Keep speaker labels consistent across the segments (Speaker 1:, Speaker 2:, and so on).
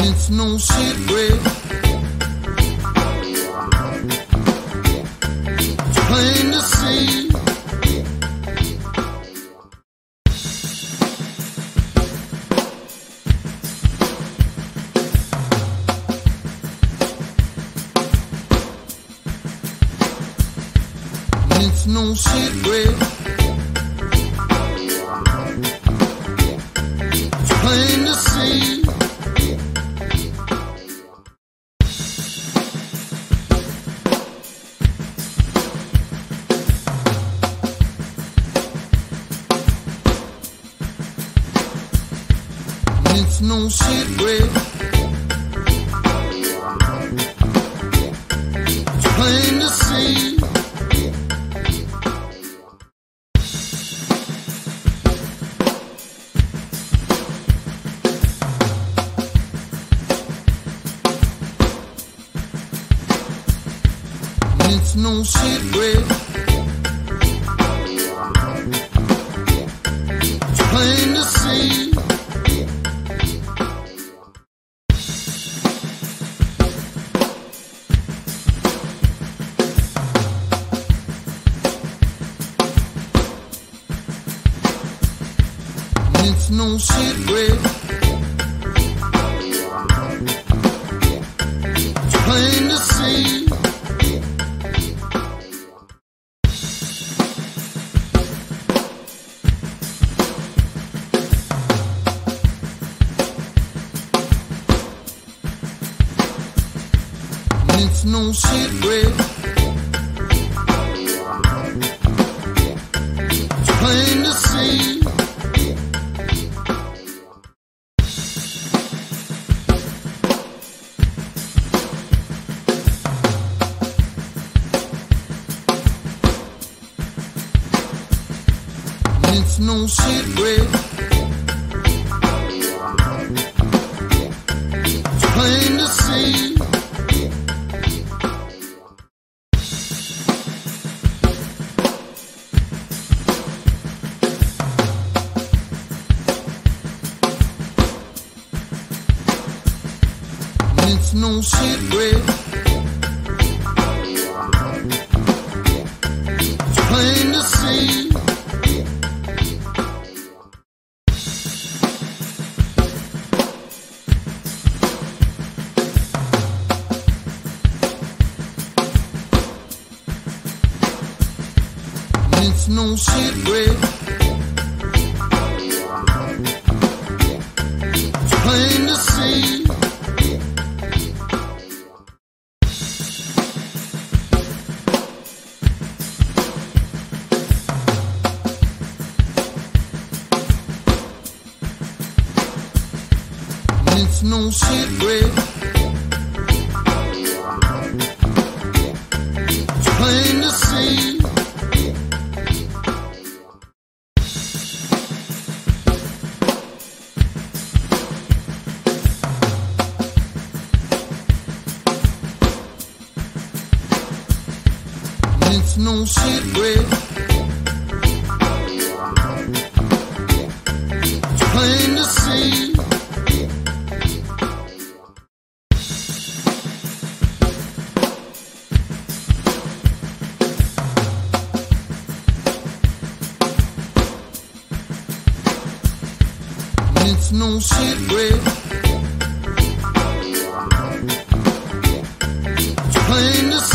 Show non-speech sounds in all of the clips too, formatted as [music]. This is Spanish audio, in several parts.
Speaker 1: it's no secret. It's plain to see. It's no secret. secret That's no secret. It's plain to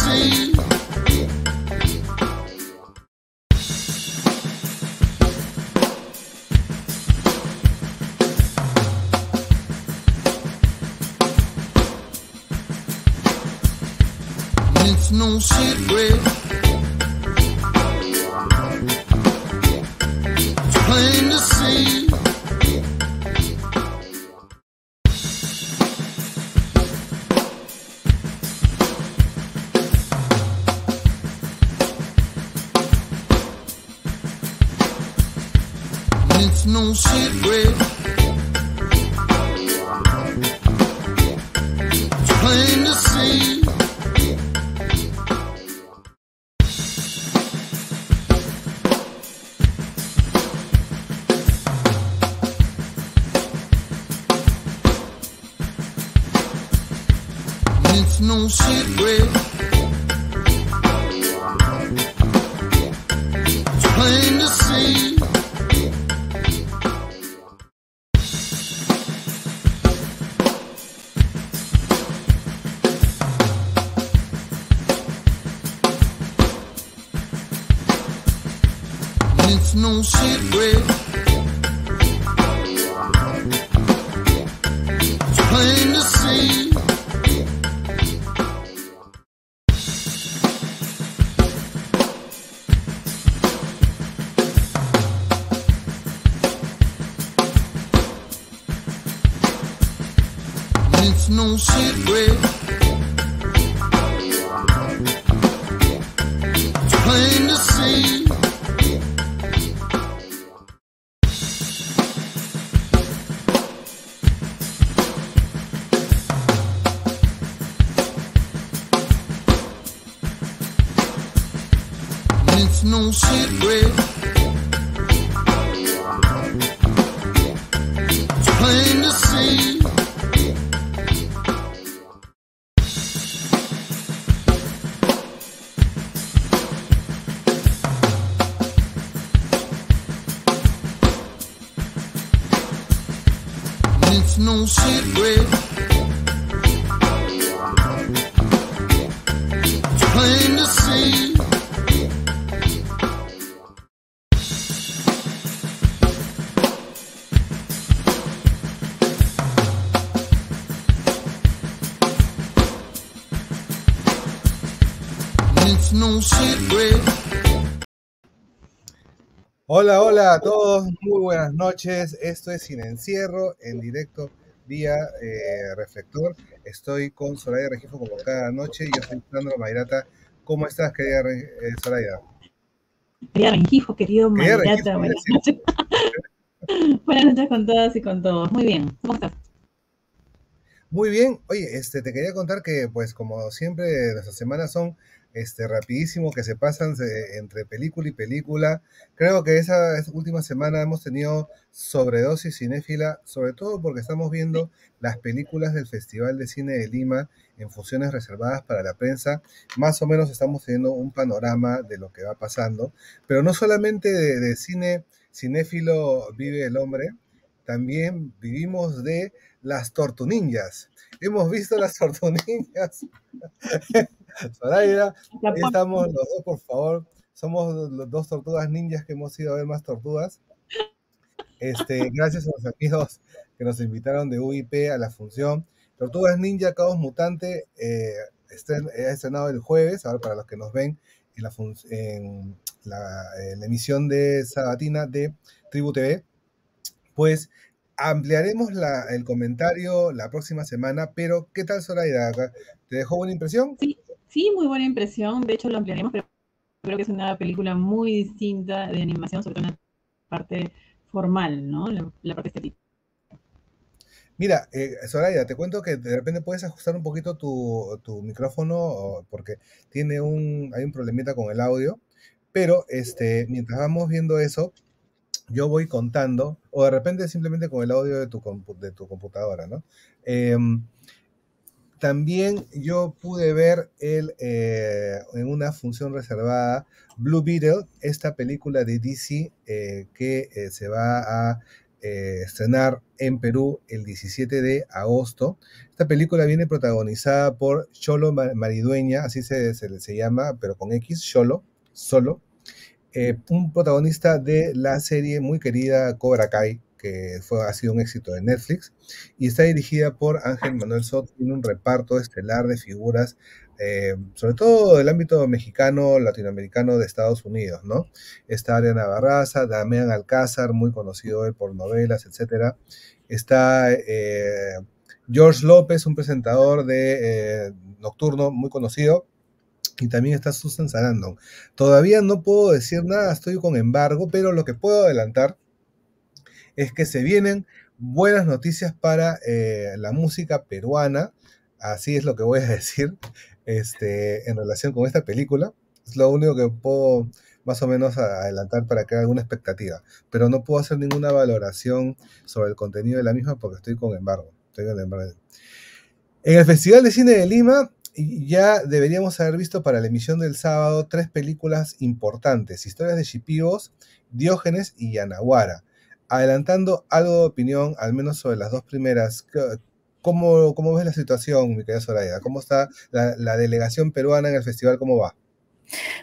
Speaker 2: Hola, hola a todos, muy buenas noches. Esto es Sin Encierro, en directo vía eh, reflector. Estoy con Soraya Regifo como cada noche. Yo soy la Mayrata. ¿Cómo estás, querida eh, Soraya?
Speaker 3: Querida Rengifo, querido Mayrata, buenas noches. [laughs] buenas noches con todas y con todos. Muy bien, ¿cómo estás?
Speaker 2: Muy bien, oye, este, te quería contar que, pues, como siempre, las semanas son este, rapidísimo que se pasan entre película y película. Creo que esa, última semana hemos tenido sobredosis cinéfila, sobre todo porque estamos viendo las películas del Festival de Cine de Lima en funciones reservadas para la prensa. Más o menos estamos teniendo un panorama de lo que va pasando, pero no solamente de, cine cinéfilo vive el hombre, también vivimos de las tortunillas Hemos visto las [laughs] tortunillas. [laughs] Zoraida, estamos los dos, por favor. Somos los dos tortugas ninjas que hemos ido a ver más tortugas. Este, [laughs] gracias a los amigos que nos invitaron de UIP a la función. Tortugas Ninja, Caos Mutante, eh, ha estrenado el jueves, ahora para los que nos ven, en la, la, emisión de Sabatina de Tribu TV. Pues ampliaremos el comentario la próxima semana, pero ¿qué tal Zoraida? ¿Te dejó buena impresión? Sí,
Speaker 3: Sí, muy buena impresión. De hecho, lo ampliaremos, pero creo que es una película muy distinta de animación, sobre todo en la parte formal, ¿no? La, parte estética.
Speaker 2: Mira, eh, Soraya, te cuento que de repente puedes ajustar un poquito tu, micrófono porque tiene un, hay un problemita con el audio, pero este, mientras vamos viendo eso, yo voy contando, o de repente simplemente con el audio de tu, de tu computadora, ¿no? Em, también yo pude ver el, eh, en una función reservada Blue Beetle, esta película de DC eh, que eh, se va a estrenar en Perú el 17 de agosto. Esta película viene protagonizada por Cholo Maridueña, así se, se, llama, pero con X, Cholo, solo. un protagonista de la serie muy querida Cobra Kai, que fue, ha sido un éxito de Netflix, y está dirigida por Ángel Manuel Soto, tiene un reparto estelar de figuras, eh, sobre todo del ámbito mexicano, latinoamericano de Estados Unidos, ¿no? Está Ariana Barraza, Damián Alcázar, muy conocido por novelas, etcétera. Está eh, George López, un presentador de eh, Nocturno muy conocido, y también está Susan Sarandon. Todavía no puedo decir nada, estoy con embargo, pero lo que puedo adelantar es que se vienen buenas noticias para eh, la música peruana. Así es lo que voy a [laughs] decir este, en relación con esta película. Es lo único que puedo más o menos adelantar para crear alguna expectativa. Pero no puedo hacer ninguna valoración sobre el contenido de la misma porque estoy con embargo. Estoy con embargo. En el Festival de Cine de Lima ya deberíamos haber visto para la emisión del sábado tres películas importantes, Historias de Chipivos, Diógenes y Yanaguara adelantando algo de opinión, al menos sobre las dos primeras, ¿cómo, ves la situación, mi Zoraida? ¿Cómo está la, delegación peruana en el festival? ¿Cómo va?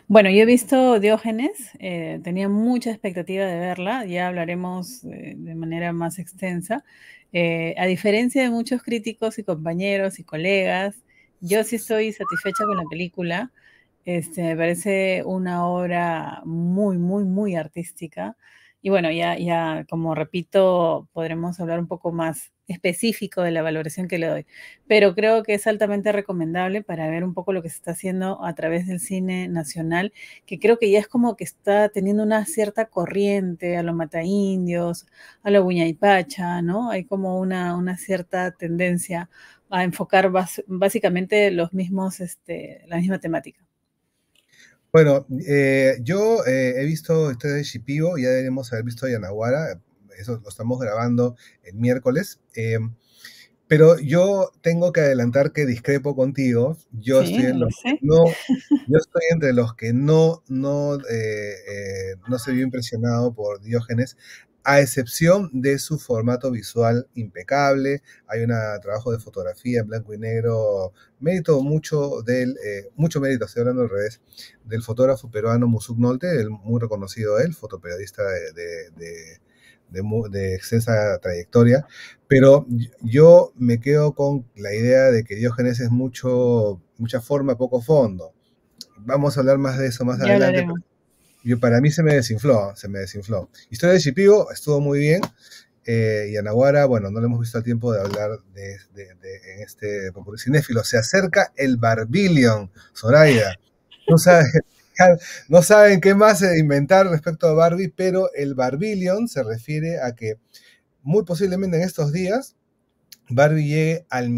Speaker 3: Bueno, yo he visto Diógenes, eh, tenía mucha expectativa de verla, ya hablaremos eh, de manera más extensa. Eh, a diferencia de muchos críticos y compañeros y colegas, yo sí estoy satisfecha con la película. Este, me parece una obra muy, muy, muy artística. Y bueno, ya, ya como repito, podremos hablar un poco más específico de la valoración que le doy, pero creo que es altamente recomendable para ver un poco lo que se está haciendo a través del cine nacional, que creo que ya es como que está teniendo una cierta corriente a los mataindios, a la buñaypacha, ¿no? Hay como una, una cierta tendencia a enfocar básicamente los mismos, este, la misma temática.
Speaker 2: Bueno, eh, yo eh, he visto estoy de Shipibo, ya debemos haber visto Yanaguara, eso lo estamos grabando el miércoles. Eh, pero yo tengo que adelantar que discrepo contigo. Yo estoy entre los que no, no, no se vio impresionado por Diógenes a excepción de su formato visual impecable. Hay un trabajo de fotografía en blanco y negro, mérito mucho del, eh, mucho mérito, estoy hablando al revés, del fotógrafo peruano Musuk Nolte, muy reconocido él, fotoperiodista de, de, de trayectoria, pero yo me quedo con la idea de que Diógenes es mucho, mucha forma, poco fondo. Vamos a hablar más de eso más adelante yo, para mí se me desinfló, se me desinfló. Historia de Shipibo estuvo muy bien. Eh, y Anahuara, bueno, no le hemos visto a tiempo de hablar de, de, en este cinéfilo. Se acerca el Barbillion, Soraya. [laughs] No saben, qué más inventar respecto a Barbie, pero el Barbillion se refiere a que muy posiblemente en estos días Barbie llegue al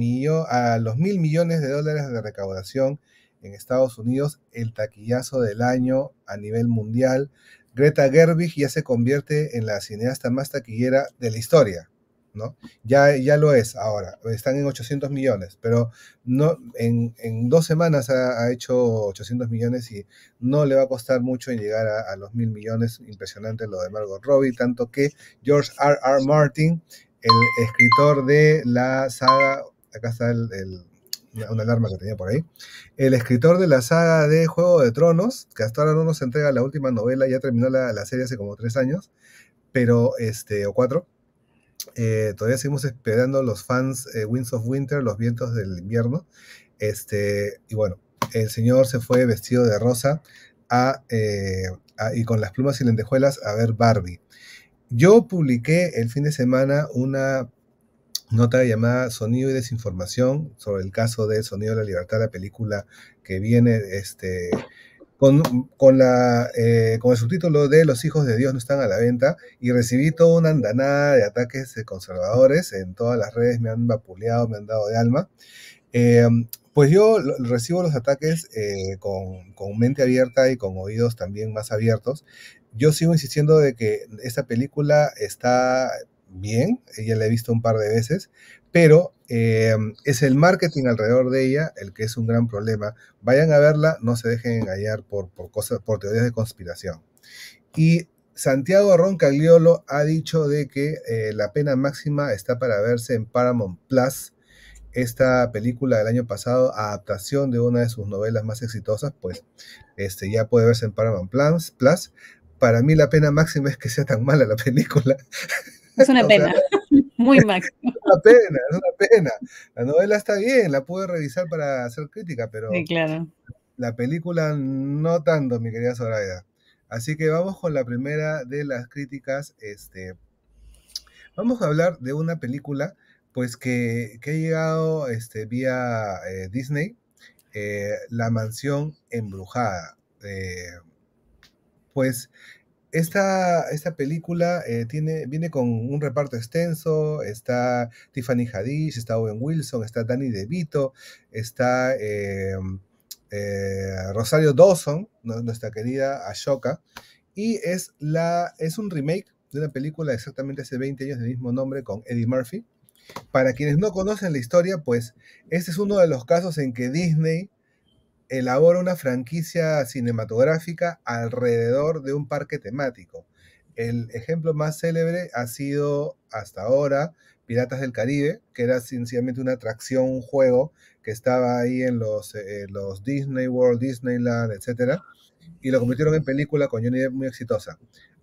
Speaker 2: a los mil millones de dólares de recaudación en Estados Unidos, el taquillazo del año a nivel mundial. Greta Gerwig ya se convierte en la cineasta más taquillera de la historia, ¿no? Ya, ya lo es ahora, están en 800 millones, pero no, en, dos semanas ha, hecho 800 millones y no le va a costar mucho en llegar a, los mil millones, impresionante lo de Margot Robbie, tanto que George R. R. Martin, el escritor de la saga, acá está el una, alarma que tenía por ahí. El escritor de la saga de Juego de Tronos, que hasta ahora no nos entrega la última novela, ya terminó la, la serie hace como tres años, pero este, o cuatro. Eh, todavía seguimos esperando los fans eh, Winds of Winter, los vientos del invierno. Este, y bueno, el señor se fue vestido de rosa a, eh, y con las plumas y lentejuelas a ver Barbie. Yo publiqué el fin de semana una nota llamada Sonido y Desinformación sobre el caso de Sonido de la Libertad, la película que viene este, con, la, eh, con el subtítulo de Los hijos de Dios no están a la venta y recibí toda una andanada de ataques conservadores en todas las redes, me han vapuleado, me han dado de alma. Eh, pues yo recibo los ataques eh, con, con mente abierta y con oídos también más abiertos yo sigo insistiendo de que esta película está bien, ella la he visto un par de veces, pero eh, es el marketing alrededor de ella el que es un gran problema. Vayan a verla, no se dejen engañar por, por, cosas, por teorías de conspiración. Y Santiago Roncagliolo ha dicho de que eh, la pena máxima está para verse en Paramount Plus, esta película del año pasado, adaptación de una de sus novelas más exitosas, pues este, ya puede verse en Paramount Plus. Para mí la pena máxima es que sea tan mala la película. [laughs]
Speaker 3: Es una [laughs] pena, [laughs] muy máximo. Es una
Speaker 2: pena, es una pena. La novela está bien, la pude revisar para hacer crítica, pero claro. la película no tanto, mi querida Soraya. Así que vamos con la primera de las críticas. Este, vamos a hablar de una película, pues que, que ha llegado este, vía eh, Disney, eh, La Mansión Embrujada. Eh, pues esta, esta película eh, tiene, viene con un reparto extenso, está Tiffany Haddish, está Owen Wilson, está Danny DeVito, está eh, eh, Rosario Dawson, nuestra querida Ashoka, y es, la, es un remake de una película exactamente hace 20 años del mismo nombre con Eddie Murphy. Para quienes no conocen la historia, pues este es uno de los casos en que Disney elabora una franquicia cinematográfica alrededor de un parque temático. El ejemplo más célebre ha sido hasta ahora Piratas del Caribe, que era sencillamente una atracción, un juego que estaba ahí en los, eh, eh, los Disney World, Disneyland, etc. Y lo convirtieron en película con una Depp muy exitosa.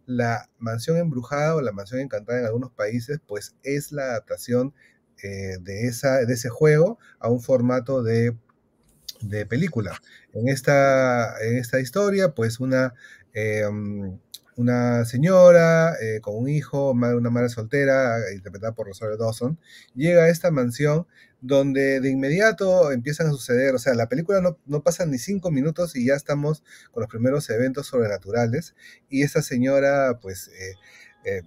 Speaker 2: La mansión embrujada o la mansión encantada en algunos países, pues es la adaptación eh, de, de ese juego a un formato de de película. En esta, en esta historia, pues una, em, una señora eh, con un hijo, una madre soltera, interpretada por Rosario Dawson, llega a esta mansión donde de inmediato empiezan a suceder, o sea, la película no, no pasan ni cinco minutos y ya estamos con los primeros eventos sobrenaturales y esta señora, pues... Eh, eh,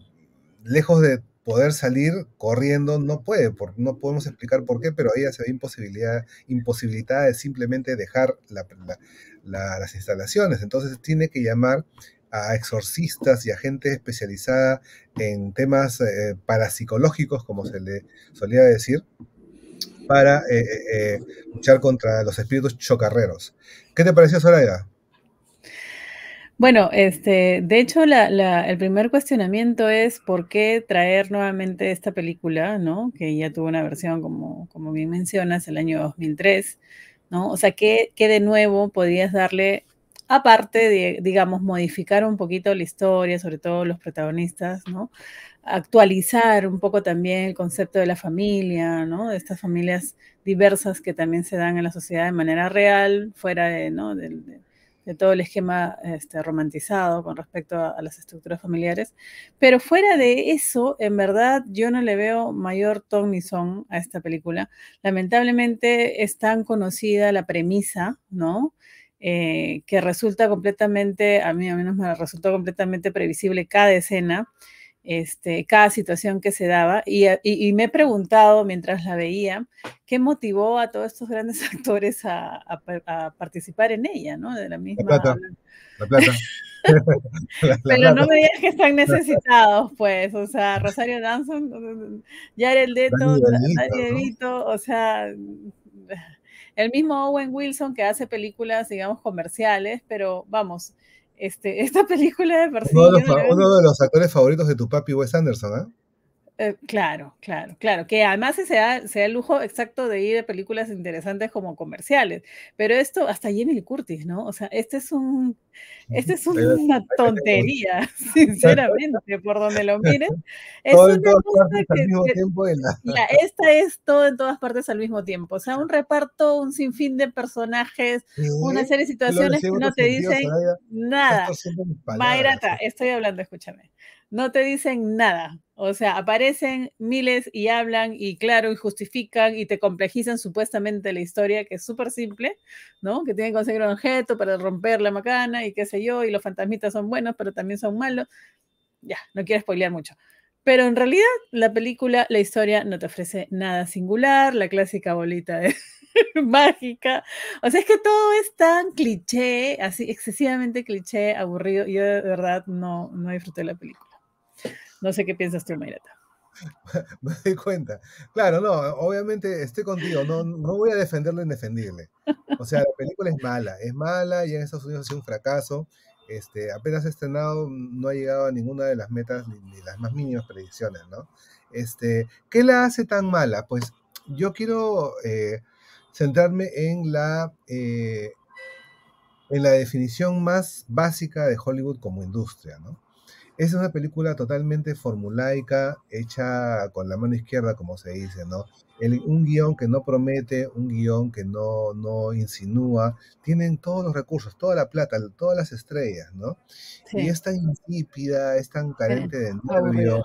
Speaker 2: lejos de poder salir corriendo no puede, no podemos explicar por qué, pero ella se ve imposibilidad, imposibilitada de simplemente dejar la, las instalaciones. Entonces tiene que llamar a exorcistas y a gente especializada en temas eh, parapsicológicos, como se le solía decir, para eh, eh, luchar contra los espíritus chocarreros. ¿Qué te pareció, Soraya?
Speaker 3: Bueno, este, de hecho, el primer cuestionamiento es por qué traer nuevamente esta película, ¿no? Que ya tuvo una versión, como, como bien mencionas, el año 2003, ¿no? O sea, ¿qué, qué de nuevo podías darle, aparte de, digamos, modificar un poquito la historia, sobre todo los protagonistas, ¿no? Actualizar un poco también el concepto de la familia, ¿no? De estas familias diversas que también se dan en la sociedad de manera real, fuera de, ¿no? de todo el esquema este, romantizado con respecto a, las estructuras familiares. Pero fuera de eso, en verdad, yo no le veo mayor ton ni son a esta película. Lamentablemente es tan conocida la premisa, ¿no? Eh, que resulta completamente, a mí a menos me resultó completamente previsible cada escena. Este, cada situación que se daba. Eh, y, me he preguntado mientras la veía, ¿qué motivó a todos estos grandes [laughs] actores a, participar en ella? ¿no? De la misma... plata.
Speaker 4: [laughs] Pero no me digas
Speaker 3: que están necesitados, pues. O sea, Rosario Danson, mm, mm, mm, Jared Leto, Daniel o sea el mismo Owen Wilson que hace películas, digamos, comerciales, pero vamos, este, esta [laughs] película de Percy. Uno de,
Speaker 2: los, actores favoritos de tu papi Wes Anderson, ¿ah?
Speaker 3: Eh, claro, claro, claro, que además se da, el lujo exacto de ir a películas interesantes como comerciales, pero esto hasta el Curtis, ¿no? O sea, este es un, este es una tontería, [laughs] [laughs] sinceramente, por donde lo miren. [laughs] Es todo que, esta es todo en todas partes al mismo tiempo, o sea, un reparto, un sinfín de personajes, una serie de situaciones que no te dicen nada. Mayrata, estoy hablando, escúchame, no te dicen nada o sea, aparecen miles y hablan y claro, y justifican y te complejizan supuestamente la historia, que es súper simple, ¿no? Que tienen que conseguir un objeto para romper la macana y qué sé yo, y los fantasmitas son buenos, pero también son malos. Ya, no quiero spoilear mucho. Pero en realidad, la película, la historia no te ofrece nada singular, la clásica bolita [laughs] mágica. O sea, es que todo es tan cliché, así excesivamente cliché, aburrido. Yo de verdad no, no disfruté la película. No sé qué piensas tú, Mayrata.
Speaker 2: [laughs] Me doy cuenta. Claro, no, obviamente estoy contigo, no, voy a defenderlo indefendible. O sea, la película es mala, es mala y en Estados Unidos ha sido un fracaso. Este, apenas estrenado, no ha llegado a ninguna de las metas ni, las más mínimas predicciones, ¿no? Este, ¿Qué la hace tan mala? Pues yo quiero eh, centrarme en la, eh, en la definición más básica de Hollywood como industria, ¿no? Es una película totalmente formulaica, hecha con la mano izquierda, como se dice, ¿no? un guión que no promete, un guión que no, insinúa. Tienen todos los recursos, toda la plata, todas las estrellas, ¿no? Y es tan insípida, es tan carente de nervio.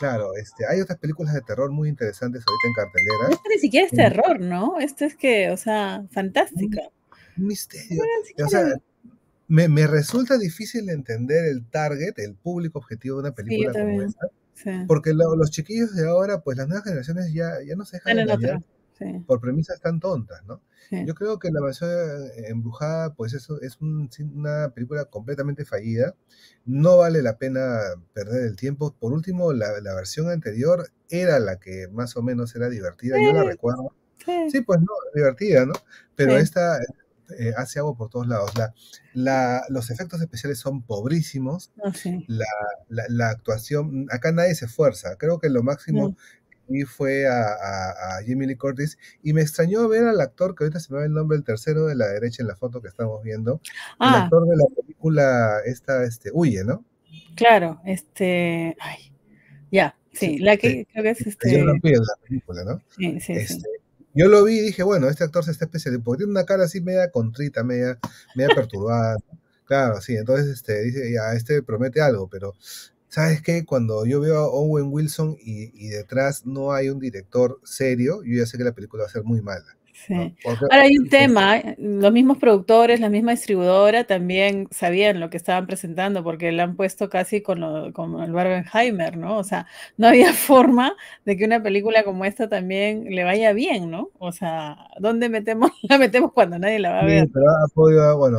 Speaker 2: Claro, este, hay otras películas de terror muy interesantes ahorita en cartelera. Este
Speaker 3: ni siquiera es terror, ¿no? Esto es que, o sea, fantástica. Un misterio
Speaker 2: me, resulta difícil entender el target, el público objetivo de una película como
Speaker 4: esta. Porque
Speaker 2: los chiquillos de ahora, pues las nuevas generaciones ya, ya no se dejan por premisas tan tontas, ¿no? Yo creo que La versión eh, Embrujada, pues eso es una película completamente fallida. No vale la pena perder el tiempo. Por último, la, la versión anterior era la que más o menos era divertida. Yo la recuerdo. Sí. pues no, divertida, ¿no? Pero esta, eh, hace agua por todos lados. La, los efectos especiales son pobrísimos. Ah, la, actuación, acá nadie se esfuerza. Creo que lo máximo y fue a, Jimmy Lee Curtis y me extrañó ver al actor que ahorita se me va el nombre el tercero de la derecha en la foto que estamos viendo el ah. actor de la película esta este huye no
Speaker 3: claro este ay ya sí, la que creo que es este la
Speaker 2: película no sí, sí. Este, yo lo vi y dije, bueno, este actor se está especializando, porque tiene una cara así media contrita, media, media perturbada. claro, sí, entonces este, dice, ya, este promete algo, pero ¿sabes qué? Cuando yo veo a Owen Wilson y, y detrás no hay un director serio, yo ya sé que la película va a ser muy mala. Ahora hay un
Speaker 3: tema, los mismos productores, la misma distribuidora también sabían lo que estaban presentando porque la han puesto casi con, el Barbenheimer, ¿no? O sea, no había [laughs] forma de que una película como esta también le vaya bien, ¿no? O sea, ¿dónde metemos? [laughs] La metemos cuando nadie la va a ver.
Speaker 2: pero ha podido, bueno,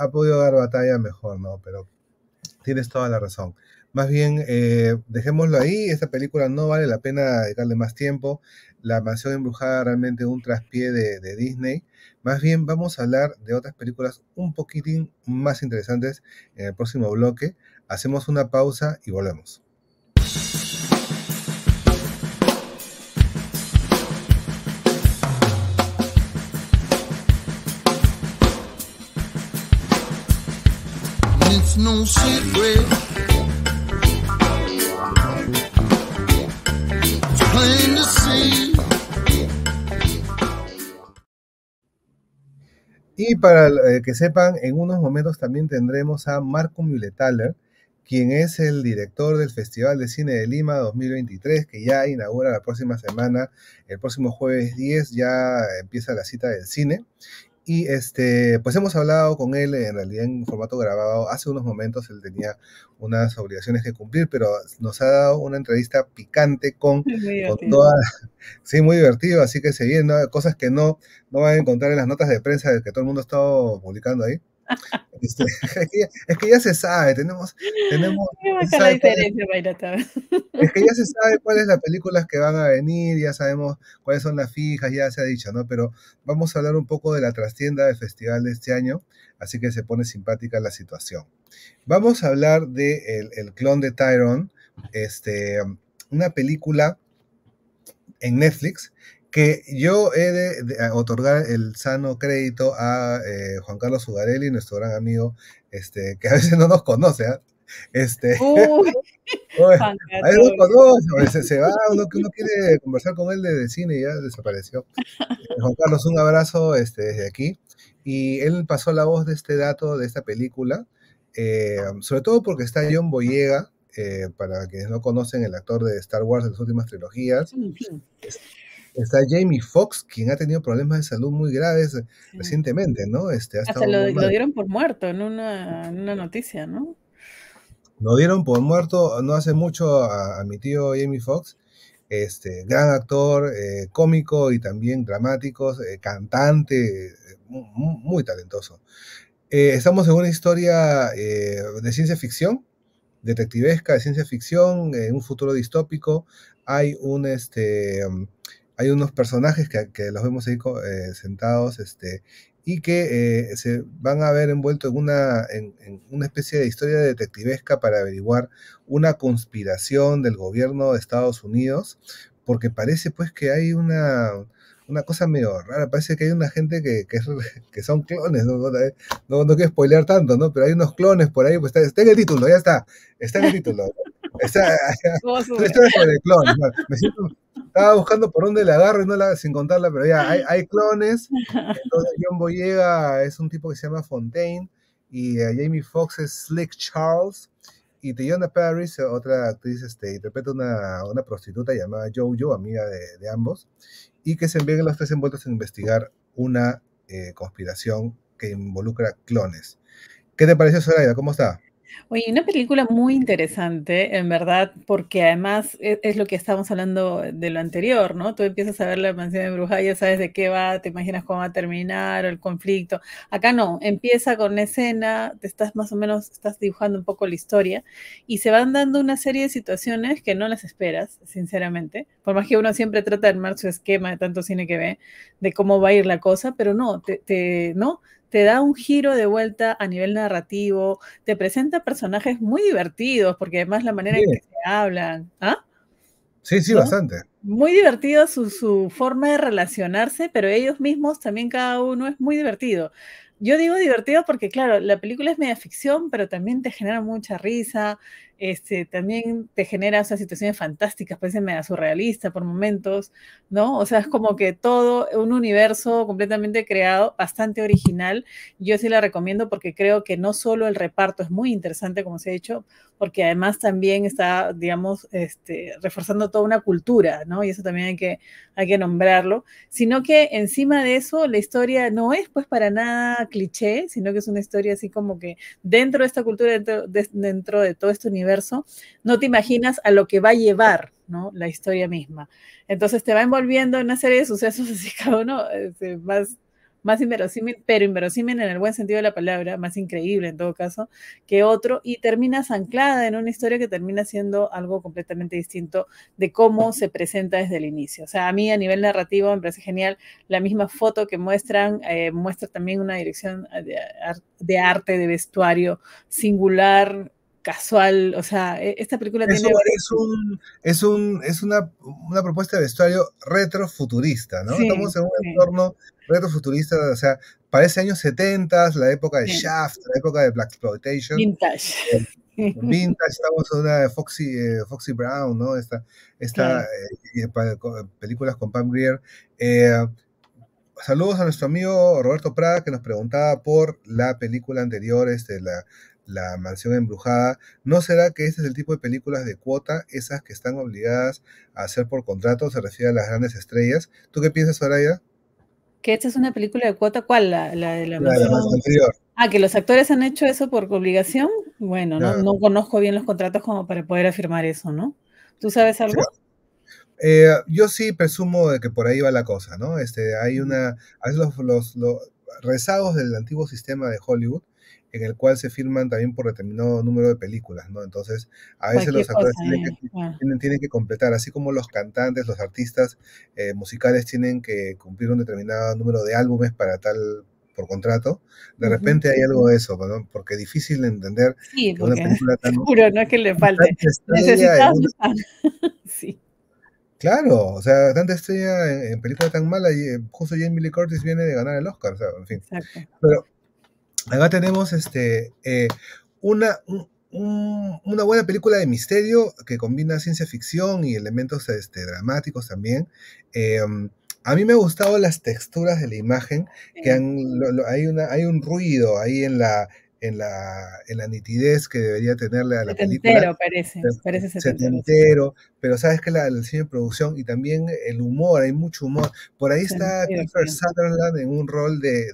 Speaker 2: ha, podido dar batalla mejor, ¿no? Pero tienes toda la razón. Más bien, eh, dejémoslo ahí, esta película no vale la pena darle más tiempo la mansión embrujada realmente un traspié de, Disney. Más bien vamos a hablar de otras películas un poquitín más interesantes en el próximo bloque. Hacemos una pausa y volvemos. Y para eh, que sepan, en unos momentos también tendremos a Marco Muletaler, quien es el director del Festival de Cine de Lima 2023, que ya inaugura la próxima semana, el próximo jueves 10 ya empieza la cita del cine. Y este, pues hemos hablado con él en realidad en formato grabado. Hace unos momentos él tenía unas obligaciones que cumplir, pero nos ha dado una entrevista picante con, con toda. [laughs] Sí, muy divertido. Así que se vienen cosas que no, no van a encontrar en las notas de prensa que todo el mundo ha estado publicando ahí. Este, [laughs] es, que ya, se sabe, tenemos... tenemos es, que ya se sabe cuáles las películas que van a venir, ya sabemos cuáles son las fijas, ya se ha dicho, ¿no? Pero vamos a hablar un poco de la trastienda del festival de este año, así que se pone simpática la situación. Vamos a hablar de El, el clon de Tyrone, este, una película en Netflix que yo he de, otorgar el sano crédito a eh, Juan Carlos Ugarelli, nuestro gran amigo, este, que a veces no nos conoce, ¿ah? Este, [laughs]
Speaker 4: a
Speaker 2: veces no conoce, se, se, va, uno que uno quiere conversar con él de cine y ya desapareció. Eh, Juan Carlos, un abrazo este, desde aquí. Y él pasó la voz de este dato, de esta película, eh, sobre todo porque está John Boyega, para quienes no conocen, el actor de Star Wars de las últimas trilogías. Este, Está Jamie Foxx, quien ha tenido problemas de salud muy graves recientemente, ¿no? Este, Hasta lo, dieron
Speaker 3: por muerto en una, noticia, ¿no?
Speaker 2: Lo dieron por muerto no hace mucho a, mi tío Jamie Foxx, este, gran actor, eh, cómico y también dramático, eh, cantante, muy, muy, talentoso. Eh, estamos en una historia de ciencia ficción, detectivesca, de ciencia ficción, en un futuro distópico. Hay un, este, hay unos personajes que, los vemos ahí eh, sentados este, y que eh, se van a ver envueltos en una, en, una especie de historia detectivesca para averiguar una conspiración del gobierno de Estados Unidos, porque parece pues que hay una, una cosa medio rara, parece que hay una gente que, que, [laughs] son clones, ¿no? No, quiero spoilear tanto, ¿no? Pero hay unos clones por ahí, pues está, está en el título, ya está, está en el título. [laughs] estaba buscando por dónde le agarro y no la sin contarla, pero ya hay, clones. John Boyega es un tipo que se llama Fontaine y eh, Jamie Foxx es Slick Charles y Tiona Paris, otra actriz, este, interpreta una, una prostituta llamada Jojo, amiga de, ambos, y que se envían los tres envueltos en investigar una eh, conspiración que involucra clones. ¿Qué te pareció, Soraya? ¿Cómo está?
Speaker 3: Oye, una película muy interesante, en verdad, porque además e-, es, lo que estábamos hablando de lo anterior, ¿no? Tú empiezas a ver la mansión de bruja, ya sabes de qué va, te imaginas cómo va a terminar, el conflicto. Acá no, empieza con escena, te estás más o menos, estás dibujando un poco la historia y se van dando una serie de situaciones que no las esperas, sinceramente. Por más que uno siempre trata de armar su esquema de tanto cine que ve, de cómo va a ir la cosa, pero no, te, te ¿no? te da un giro de vuelta a nivel narrativo, te presenta personajes muy divertidos, porque además la manera en que se hablan. ¿Ah?
Speaker 2: Sí, sí, bastante.
Speaker 3: Muy divertido su, su forma de relacionarse, pero ellos mismos también cada uno es muy divertido. Yo digo divertido porque, claro, la película es media ficción, pero también te genera mucha risa. Este, también te genera esas situaciones fantásticas, parece medio surrealista por momentos, ¿no? O sea, es como que todo un universo completamente creado, bastante original. Yo sí la recomiendo porque creo que no solo el reparto es muy interesante, como se ha dicho, porque además también está, digamos, este, reforzando toda una cultura, ¿no? Y eso también hay que, hay que nombrarlo, sino que encima de eso la historia no es pues para nada cliché, sino que es una historia así como que dentro de esta cultura, dentro de, todo este universo, no te imaginas a lo que va a llevar, ¿no? La historia misma. Entonces te va envolviendo en una serie de sucesos [laughs] así cada uno este, más más inverosímil, pero inverosímil en el buen sentido de la palabra, más increíble en todo caso, que otro, y terminas anclada en una historia que termina siendo algo completamente distinto de cómo se presenta desde el inicio. O sea, a mí a nivel narrativo me parece genial la misma foto que muestran, eh, muestra también una dirección eh, de, arte, de vestuario singular, casual, o sea, e, esta película es tiene... es,
Speaker 2: un, es, una, propuesta de vestuario retrofuturista, ¿no? Estamos en un entorno futuristas, o sea, parece años 70, la época de Shaft, la época de Black Exploitation. Vintage. Eh, vintage, estamos en una de eh, Foxy, Brown, ¿no? Esta, esta eh, películas con Pam Grier. saludos a nuestro amigo Roberto Prada, que nos preguntaba por la película anterior, este, la, la mansión embrujada, ¿no será que este es el tipo de películas de cuota, esas que están obligadas a hacer por contrato, se refiere a las grandes estrellas? ¿Tú qué piensas, Soraya?
Speaker 3: que esta es una película de cuota, ¿cuál? La, de la, anterior. Ah, que los actores han hecho eso por obligación. Bueno, no, conozco bien los contratos como para poder afirmar eso, ¿no? ¿Tú sabes algo?
Speaker 2: Eh, yo sí presumo de que por ahí va la cosa, ¿no? Este, hay una, hay los, los, los rezagos del antiguo sistema de Hollywood en el cual se firman también por determinado número de películas, ¿no? Entonces, a veces los actores eh, tienen, que, completar, así como los cantantes, los artistas eh, musicales tienen que cumplir un determinado número de álbumes para tal por contrato, de repente hay algo de eso, ¿no? porque es difícil de entender una película tan... Seguro, [laughs] no es
Speaker 3: que le falte. Necesitas [laughs] sí.
Speaker 2: Claro, o sea, tanta estrella en, películas película tan mala y eh, justo Jamie Lee Curtis viene de ganar el Oscar, o sea, en fin. Exacto. Pero acá tenemos este, eh, una, una buena película de misterio que combina ciencia ficción y elementos este, dramáticos también. Em, a mí me han gustado las texturas de la imagen, que hay, una, hay un ruido ahí en la, en la, en la nitidez que debería tenerle a la película.
Speaker 3: Parece, parece
Speaker 2: setentero. pero sabes que la, el cine de producción y también el humor, hay mucho humor. Por ahí está Christopher Sutherland en un rol de,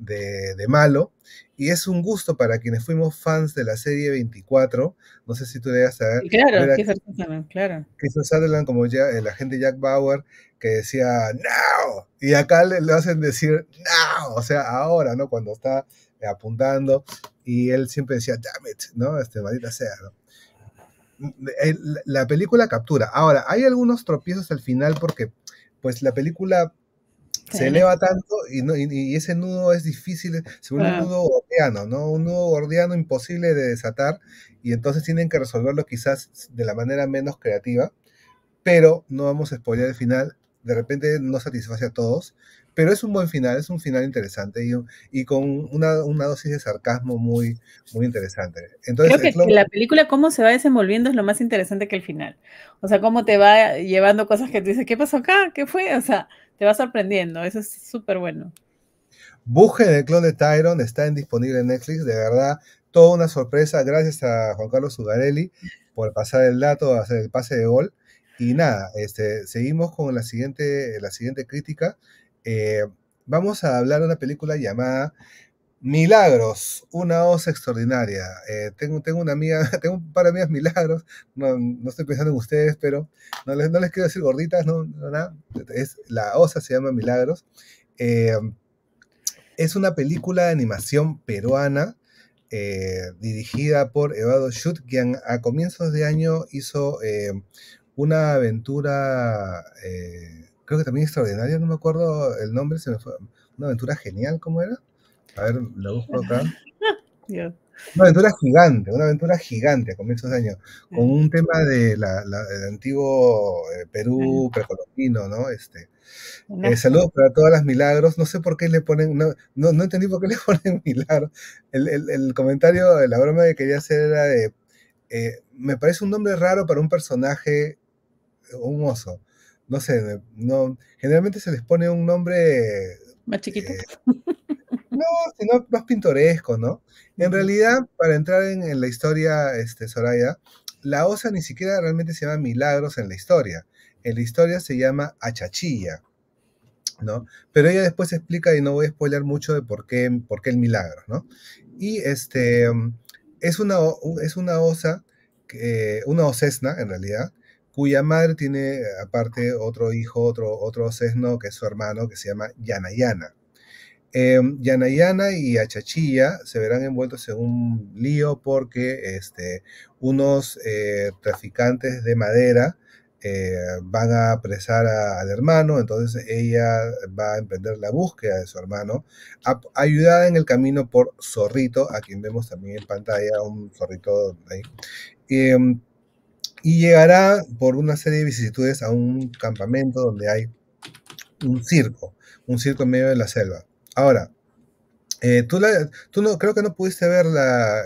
Speaker 2: de, malo. Y es un gusto para quienes fuimos fans de la serie 24. No sé si tú debes saber a ver. Claro,
Speaker 3: Sutherland, claro.
Speaker 2: Sutherland, como ya el agente Jack Bauer, que decía ¡No! Y acá le, hacen decir ¡No! O sea, ahora, ¿no? Cuando está apuntando. Y él siempre decía ¡Damn it! ¿No? Este, maldita sea, la película captura. Ahora, hay algunos tropiezos al final porque, pues, la película se eleva tanto y, y, ese nudo es difícil, se un nudo gordiano, ¿no? Un nudo gordiano imposible de desatar y entonces tienen que resolverlo quizás de la manera menos creativa, pero no vamos a spoiler el final, de repente no satisface a todos, pero es un buen final, es un final interesante y, y con una, dosis de sarcasmo muy, muy interesante. Entonces, Creo que, que, la
Speaker 3: película, cómo se va desenvolviendo, es lo más interesante que el final. O sea, cómo te va llevando cosas que tú dices, ¿qué pasó acá? ¿Qué fue? O sea, te va sorprendiendo, eso es súper bueno.
Speaker 2: Busquen el clon de Tyron, está disponible en Netflix, de verdad, toda una sorpresa, gracias a Juan Carlos Ugarelli por pasar el dato, hacer el pase de gol. Y nada, este, seguimos con la siguiente, la siguiente crítica. Eh, vamos a hablar de una película llamada Milagros, una osa extraordinaria. Eh, tengo, tengo una amiga, [laughs] tengo un par de milagros. No, estoy pensando en ustedes, pero no les, no les quiero decir gorditas, no, nada. Es, la osa se llama Milagros. Eh, es una película de animación peruana eh, dirigida por Eduardo Schutt, quien a comienzos de año hizo una aventura, creo que también extraordinaria, no me acuerdo el nombre, se me fue. Una aventura genial, ¿cómo era? A ver, lo busco acá.
Speaker 4: [laughs]
Speaker 2: Una aventura gigante, una aventura gigante a comienzos de año, con un tema de la, del antiguo eh, Perú precolombino, ¿no? Este, eh, saludos para todas las milagros. No sé por qué le ponen, no, no, entendí por qué le [laughs] ponen milagros. El, el, el, comentario, la broma que quería hacer era de, eh, me parece un nombre raro para un personaje, un oso. No sé, no, generalmente se les pone un nombre... Más chiquito. [laughs] no, sino más pintoresco, ¿no? En realidad, para entrar en, la historia, este, Soraya, la osa ni siquiera realmente se llama Milagros en la historia. En la historia se llama Achachilla, ¿no? Pero ella después explica, y no voy a spoiler mucho de por qué, por el milagro, ¿no? Y este, es una, es una osa, eh, una osesna en realidad, cuya madre tiene aparte otro hijo, otro, otro osesno, que es su hermano, que se llama Yanayana. Eh, em, Yanayana y Achachilla se verán envueltos en un lío porque este, unos eh, traficantes de madera eh, van a apresar al hermano, entonces ella va a emprender la búsqueda de su hermano, ayudada en el camino por Zorrito, a quien vemos también en pantalla, un zorrito ahí. Em, y llegará por una serie de vicisitudes a un campamento donde hay un circo, un circo en medio de la selva. Ahora, eh, tú, no, creo que no pudiste ver la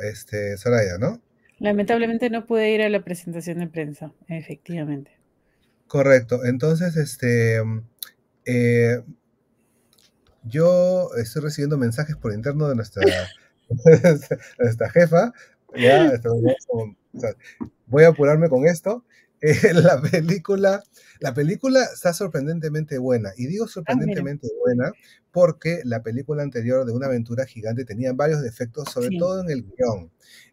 Speaker 2: Saraya, este, ¿no?
Speaker 3: Lamentablemente no pude ir a la presentación de prensa, efectivamente.
Speaker 2: Correcto, entonces este eh, yo estoy recibiendo mensajes por interno de nuestra, [laughs] jefa. voy a apurarme con esto. [laughs] la película, la película está sorprendentemente buena. Y digo ah, sorprendentemente buena porque la película anterior de Una aventura gigante tenía varios defectos, sobre todo en el guión.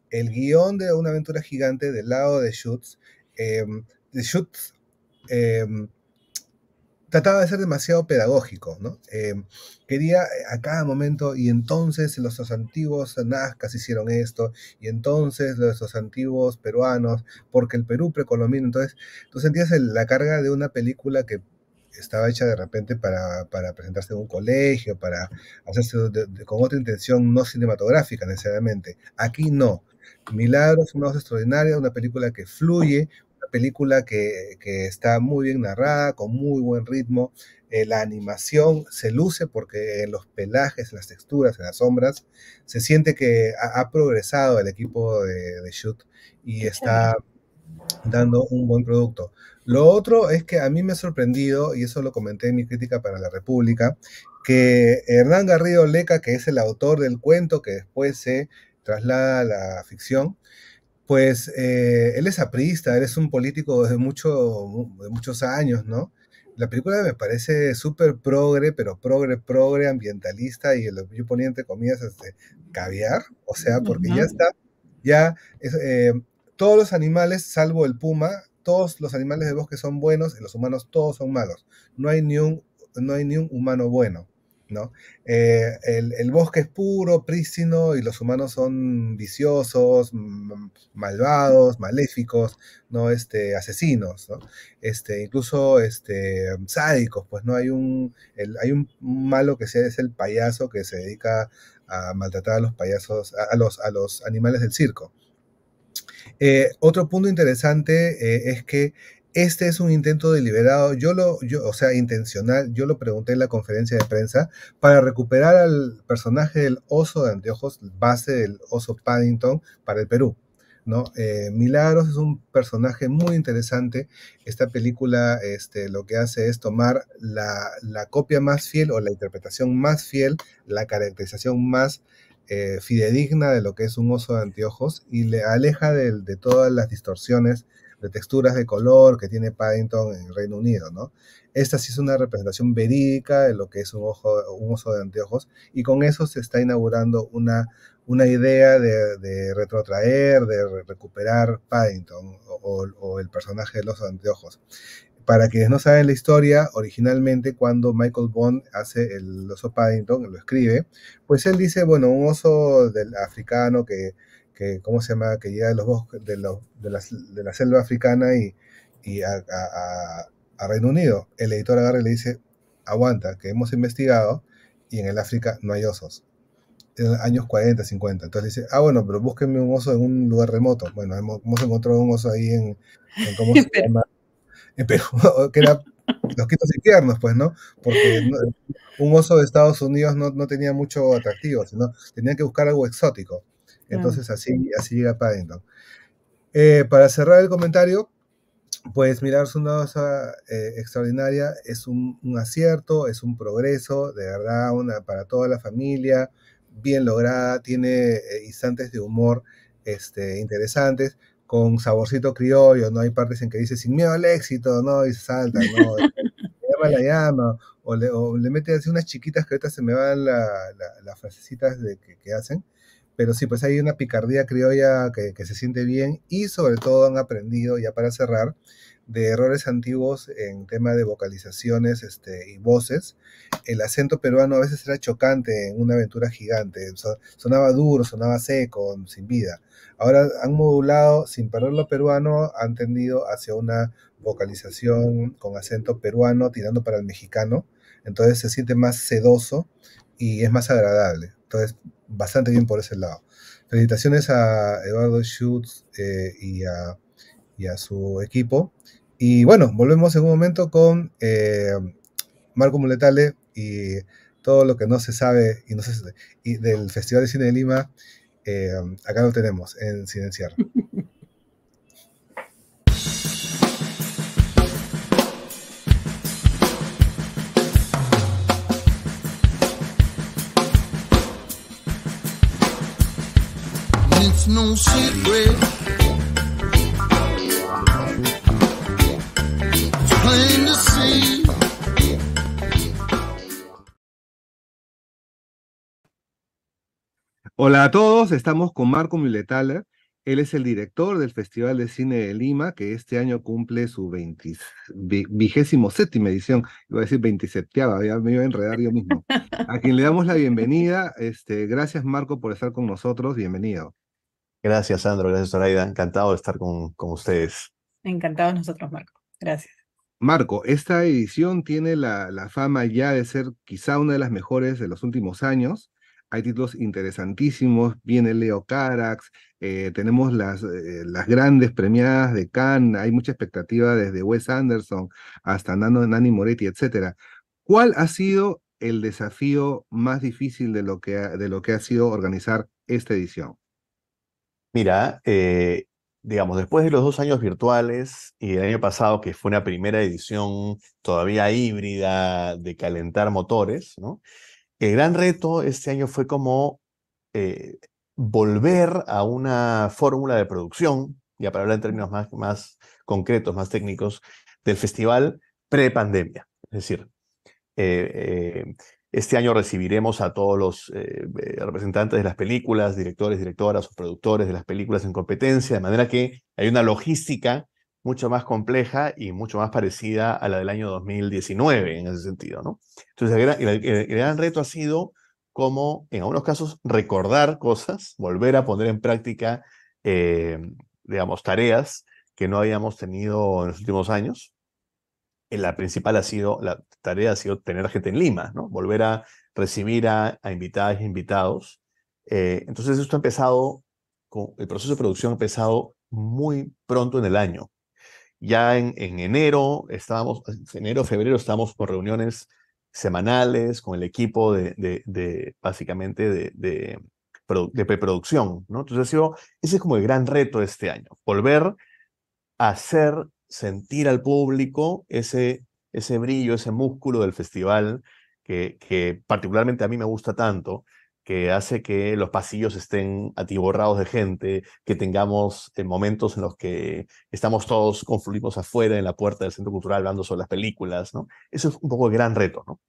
Speaker 2: El guión de Una aventura gigante del lado de Schutz, em, de Schutz, em, trataba de ser demasiado pedagógico, ¿no? Eh, quería eh, a cada momento, y entonces los antiguos nazcas hicieron esto, y entonces los antiguos peruanos, porque el Perú precolombino, entonces tú sentías la carga de una película que estaba hecha de repente para, presentarse en un colegio, para hacerse con otra intención no cinematográfica necesariamente. Aquí no. Milagros, una voz extraordinaria, una película que fluye, película que, está muy bien narrada, con muy buen ritmo. Eh, la animación se luce porque en los pelajes, las texturas, en las sombras, se siente que ha, progresado el equipo de, de Shoot y está dando un buen producto. Lo otro es que a mí me ha sorprendido, y eso lo comenté en mi crítica para la República, que Hernán Garrido Leca, que es el autor del cuento que después se traslada a la ficción, pues eh, él es aprista, él es un político desde mucho, de muchos años, ¿no? La película me parece súper progre, pero progre, progre, ambientalista, y el, yo ponía entre comillas este, caviar, o sea, porque ya está, ya eh, todos los animales, salvo el puma, todos los animales de bosque son buenos y los humanos todos son malos. No hay ni un, no hay ni un humano bueno. Eh, el, bosque es puro, prístino, y los humanos son viciosos, malvados, maléficos, ¿no? Este, asesinos, Este, incluso este, sádicos, pues, ¿no? Hay un, hay un malo que sea, es el payaso que se dedica a maltratar a los payasos, a, los, a los animales del circo. Eh, otro punto interesante eh, es que este es un intento deliberado, yo lo, yo, o sea, intencional, yo lo pregunté en la conferencia de prensa, para recuperar al personaje del oso de anteojos, base del oso Paddington para el Perú. ¿no? Eh, Milagros es un personaje muy interesante. Esta película este, lo que hace es tomar la, copia más fiel o la interpretación más fiel, la caracterización más eh, fidedigna de lo que es un oso de anteojos y le aleja de todas las distorsiones de texturas de color que tiene Paddington en Reino Unido, ¿no? Esta sí es una representación verídica de lo que es un, ojo, un oso de anteojos y con eso se está inaugurando una, una idea de, retrotraer, de recuperar Paddington o, el personaje del oso de anteojos. Para quienes no saben la historia, originalmente cuando Michael Bond hace el oso Paddington, lo escribe, pues él dice, bueno, un oso del africano que que, ¿cómo se llama? Que llega de los de, la, selva africana y, a, Reino Unido. El editor agarra y le dice, aguanta, que hemos investigado y en el África no hay osos. En los años 40, 50. Entonces dice, ah, bueno, pero búsquenme un oso en un lugar remoto. Bueno, hemos, encontrado un oso ahí en, ¿cómo [laughs] se llama? [laughs] que era los quitos izquierdos, pues, ¿no? Porque un oso de Estados Unidos no, tenía mucho atractivo, sino tenía que buscar algo exótico. Entonces así, así llega Paddington. Eh, para cerrar el comentario, pues Mirar su cosa eh, extraordinaria es un, acierto, es un progreso, de verdad, una, para toda la familia, bien lograda, tiene eh, instantes de humor este, interesantes, con saborcito criollo, ¿no? Hay partes en que dice sin miedo al éxito, ¿no? Y salta, ¿no? [laughs] llama la llama, o le, mete así unas chiquitas que ahorita se me van las frasecitas de, que hacen. Pero sí, pues hay una picardía criolla que, se siente bien y sobre todo han aprendido, ya para cerrar, de errores antiguos en tema de vocalizaciones este, y voces. El acento peruano a veces era chocante en una aventura gigante, sonaba duro, sonaba seco, sin vida. Ahora han modulado, sin perder lo peruano, han tendido hacia una vocalización con acento peruano tirando para el mexicano, entonces se siente más sedoso y es más agradable. Entonces, bastante bien por ese lado. Felicitaciones a Eduardo Schutz eh, y, a, y, a, su equipo. Y bueno, volvemos en un momento con eh, Marco Muletale y todo lo que no se sabe y, no se, y del Festival de Cine de Lima. Eh, acá lo tenemos en silenciar [laughs] Hola a todos, estamos con Marco Muletala. Él es el director del Festival de Cine de Lima, que este año cumple su vigésimo séptima edición, iba a decir 27, me iba a enredar yo mismo. A quien le damos la bienvenida, este, gracias Marco por estar con nosotros, bienvenido.
Speaker 5: Gracias, Sandro. Gracias, Zoraida. Encantado de estar con, con ustedes.
Speaker 3: Encantados nosotros, Marco. Gracias.
Speaker 2: Marco, esta edición tiene la, fama ya de ser quizá una de las mejores de los últimos años. Hay títulos interesantísimos, viene Leo Carax, eh, tenemos las, eh, las, grandes premiadas de Cannes, hay mucha expectativa desde Wes Anderson hasta Nani Moretti, etc. ¿Cuál ha sido el desafío más difícil de lo que de lo que ha sido organizar esta
Speaker 5: edición? Mira, eh, digamos, después de los dos años virtuales y el año pasado, que fue una primera edición todavía híbrida de calentar motores, ¿no? El gran reto este año fue como eh, volver a una fórmula de producción, ya para hablar en términos más, más concretos, más técnicos, del festival pre-pandemia. Es decir, eh, este año recibiremos a todos los eh, eh, representantes de las películas, directores, directoras o productores de las películas en competencia, de manera que hay una logística mucho más compleja y mucho más parecida a la del año 2019 en ese sentido, ¿no? Entonces, el gran, reto ha sido como, en algunos casos, recordar cosas, volver a poner en práctica, eh, digamos, tareas que no habíamos tenido en los últimos años, eh, la principal ha sido, la tarea ha sido tener gente en Lima, ¿no? Volver a recibir a, invitadas e invitados. Eh, entonces, esto ha empezado, con, el proceso de producción ha empezado muy pronto en el año. Ya en, enero, estábamos, en enero, febrero, estábamos con reuniones semanales con el equipo de, de, básicamente, de, de, preproducción, ¿no? Entonces, ha sido, ese es como el gran reto de este año, volver a hacer sentir al público ese, ese brillo, ese músculo del festival que, particularmente a mí me gusta tanto, que hace que los pasillos estén atiborrados de gente, que tengamos eh, momentos en los que estamos todos, confluimos afuera en la puerta del centro cultural hablando sobre las películas, ¿no? Eso es un poco el gran reto,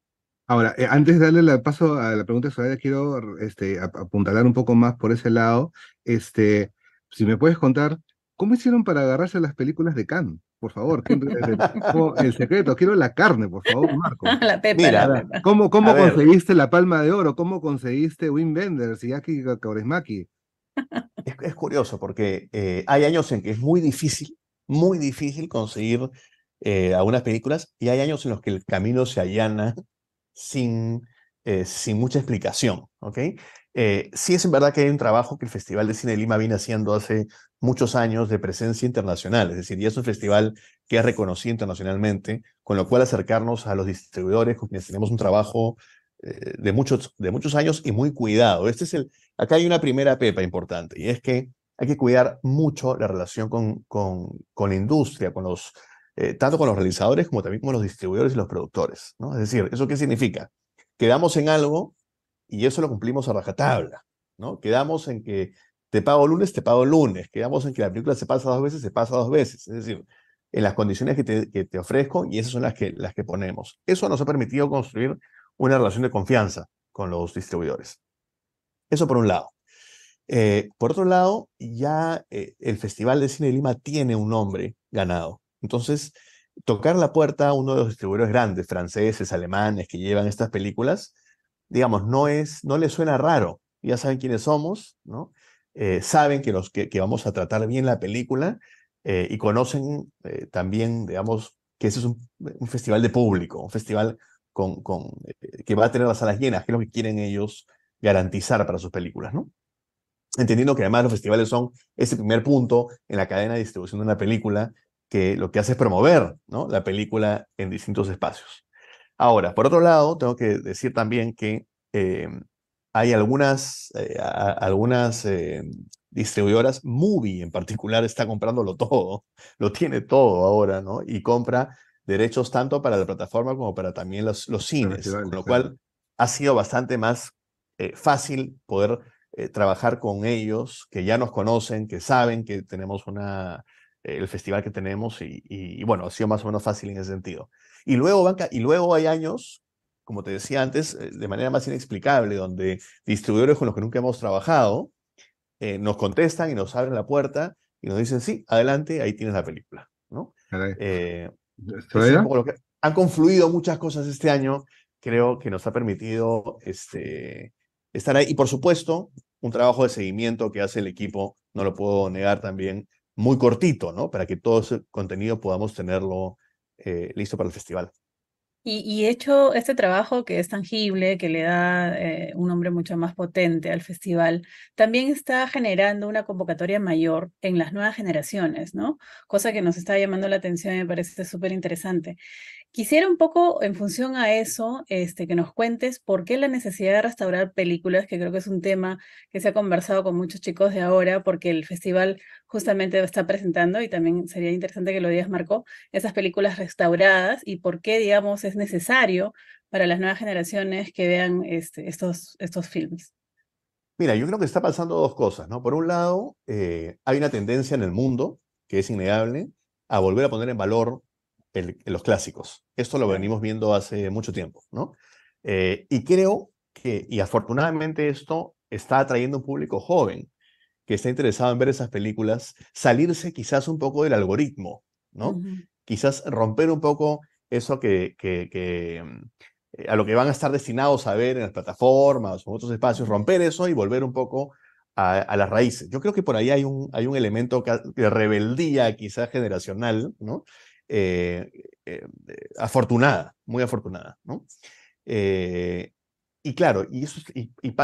Speaker 2: Ahora, eh, antes de darle el paso a la pregunta de Soraya, quiero este, apuntalar un poco más por ese lado. Este, si me puedes contar, ¿cómo hicieron para agarrarse las películas de Cannes? por favor, el, secreto, quiero la carne, por favor, Marco.
Speaker 3: [laughs] Mira,
Speaker 2: ¿Cómo, conseguiste la palma de oro? ¿Cómo conseguiste Wim Wenders y Aki Kaurismaki?
Speaker 5: Es, curioso porque eh, hay años en que es muy difícil, muy difícil conseguir eh, algunas películas y hay años en los que el camino se allana sin, eh, sin mucha explicación, ¿ok? Eh, sí es en verdad que hay un trabajo que el Festival de Cine de Lima viene haciendo hace muchos años de presencia internacional, es decir, ya es un festival que es reconocido internacionalmente, con lo cual acercarnos a los distribuidores con quienes tenemos un trabajo eh, de, muchos, de muchos años y muy cuidado. Este es el, acá hay una primera pepa importante y es que hay que cuidar mucho la relación con, con, con la industria, con los, eh, tanto con los realizadores como también con los distribuidores y los productores. ¿no? Es decir, ¿eso qué significa? Quedamos en algo y eso lo cumplimos a rajatabla, ¿no? Quedamos en que te pago lunes, te pago lunes, quedamos en que la película se pasa dos veces, se pasa dos veces, es decir, en las condiciones que te, que te ofrezco y esas son las que, las que ponemos. Eso nos ha permitido construir una relación de confianza con los distribuidores. Eso por un lado. Eh, por otro lado, ya eh, el Festival de Cine de Lima tiene un nombre ganado. Entonces, tocar la puerta a uno de los distribuidores grandes, franceses, alemanes, que llevan estas películas, digamos, no, es, no les suena raro, ya saben quiénes somos, ¿no? Eh, saben que, los, que, vamos a tratar bien la película eh, y conocen eh, también, digamos, que ese es un, festival de público, un festival con, con que va a tener las salas llenas, que es lo que quieren ellos garantizar para sus películas, ¿no? Entendiendo que además los festivales son ese primer punto en la cadena de distribución de una película que lo que hace es promover ¿no? la película en distintos espacios. Ahora, por otro lado, tengo que decir también que eh, hay algunas, eh, eh, distribuidoras, Movie en particular, está comprándolo [laughs] todo, lo tiene todo ahora, ¿no? Y compra derechos tanto para la plataforma como para también los, cines, con lo cual ha sido bastante más fácil poder trabajar con ellos, que ya nos conocen, que saben que tenemos una, el festival que tenemos y bueno, ha sido más o menos fácil en ese sentido. Y luego, y luego hay años, como te decía antes, eh, de manera más inexplicable, donde distribuidores con los que nunca hemos trabajado eh, nos contestan y nos abren la puerta y nos dicen, sí, adelante, ahí tienes la película. ¿no? Eh, han confluido muchas cosas este año, creo que nos ha permitido este, estar ahí. Y por supuesto, un trabajo de seguimiento que hace el equipo, no lo puedo negar también, muy cortito, ¿no? Para que todo ese contenido podamos tenerlo eh, listo para el festival.
Speaker 3: Y, hecho este trabajo que es tangible, que le da eh, un nombre mucho más potente al festival, también está generando una convocatoria mayor en las nuevas generaciones, ¿no? Cosa que nos está llamando la atención y me parece súper interesante. Quisiera un poco, en función a eso, este, que nos cuentes por qué la necesidad de restaurar películas, que creo que es un tema que se ha conversado con muchos chicos de ahora, porque el festival justamente está presentando, y también sería interesante que lo digas, Marco, esas películas restauradas y por qué, digamos, es necesario para las nuevas generaciones que vean este, estos, estos filmes.
Speaker 5: Mira, yo creo que está pasando dos cosas, ¿no? Por un lado, eh, hay una tendencia en el mundo, que es innegable, a volver a poner en valor los clásicos. Esto lo venimos viendo hace mucho tiempo, ¿no? Eh, y creo que, y afortunadamente esto está atrayendo un público joven que está interesado en ver esas películas, salirse quizás un poco del algoritmo, ¿no? Quizás romper un poco eso que, que, mm, eh, a lo que van a estar destinados a ver en las plataformas o en otros espacios, romper eso y volver un poco a, las raíces. Yo creo que por ahí hay un, hay un elemento de rebeldía quizás generacional, ¿no? Eh, eh, eh, afortunada, muy afortunada. ¿no? y claro, y, eso,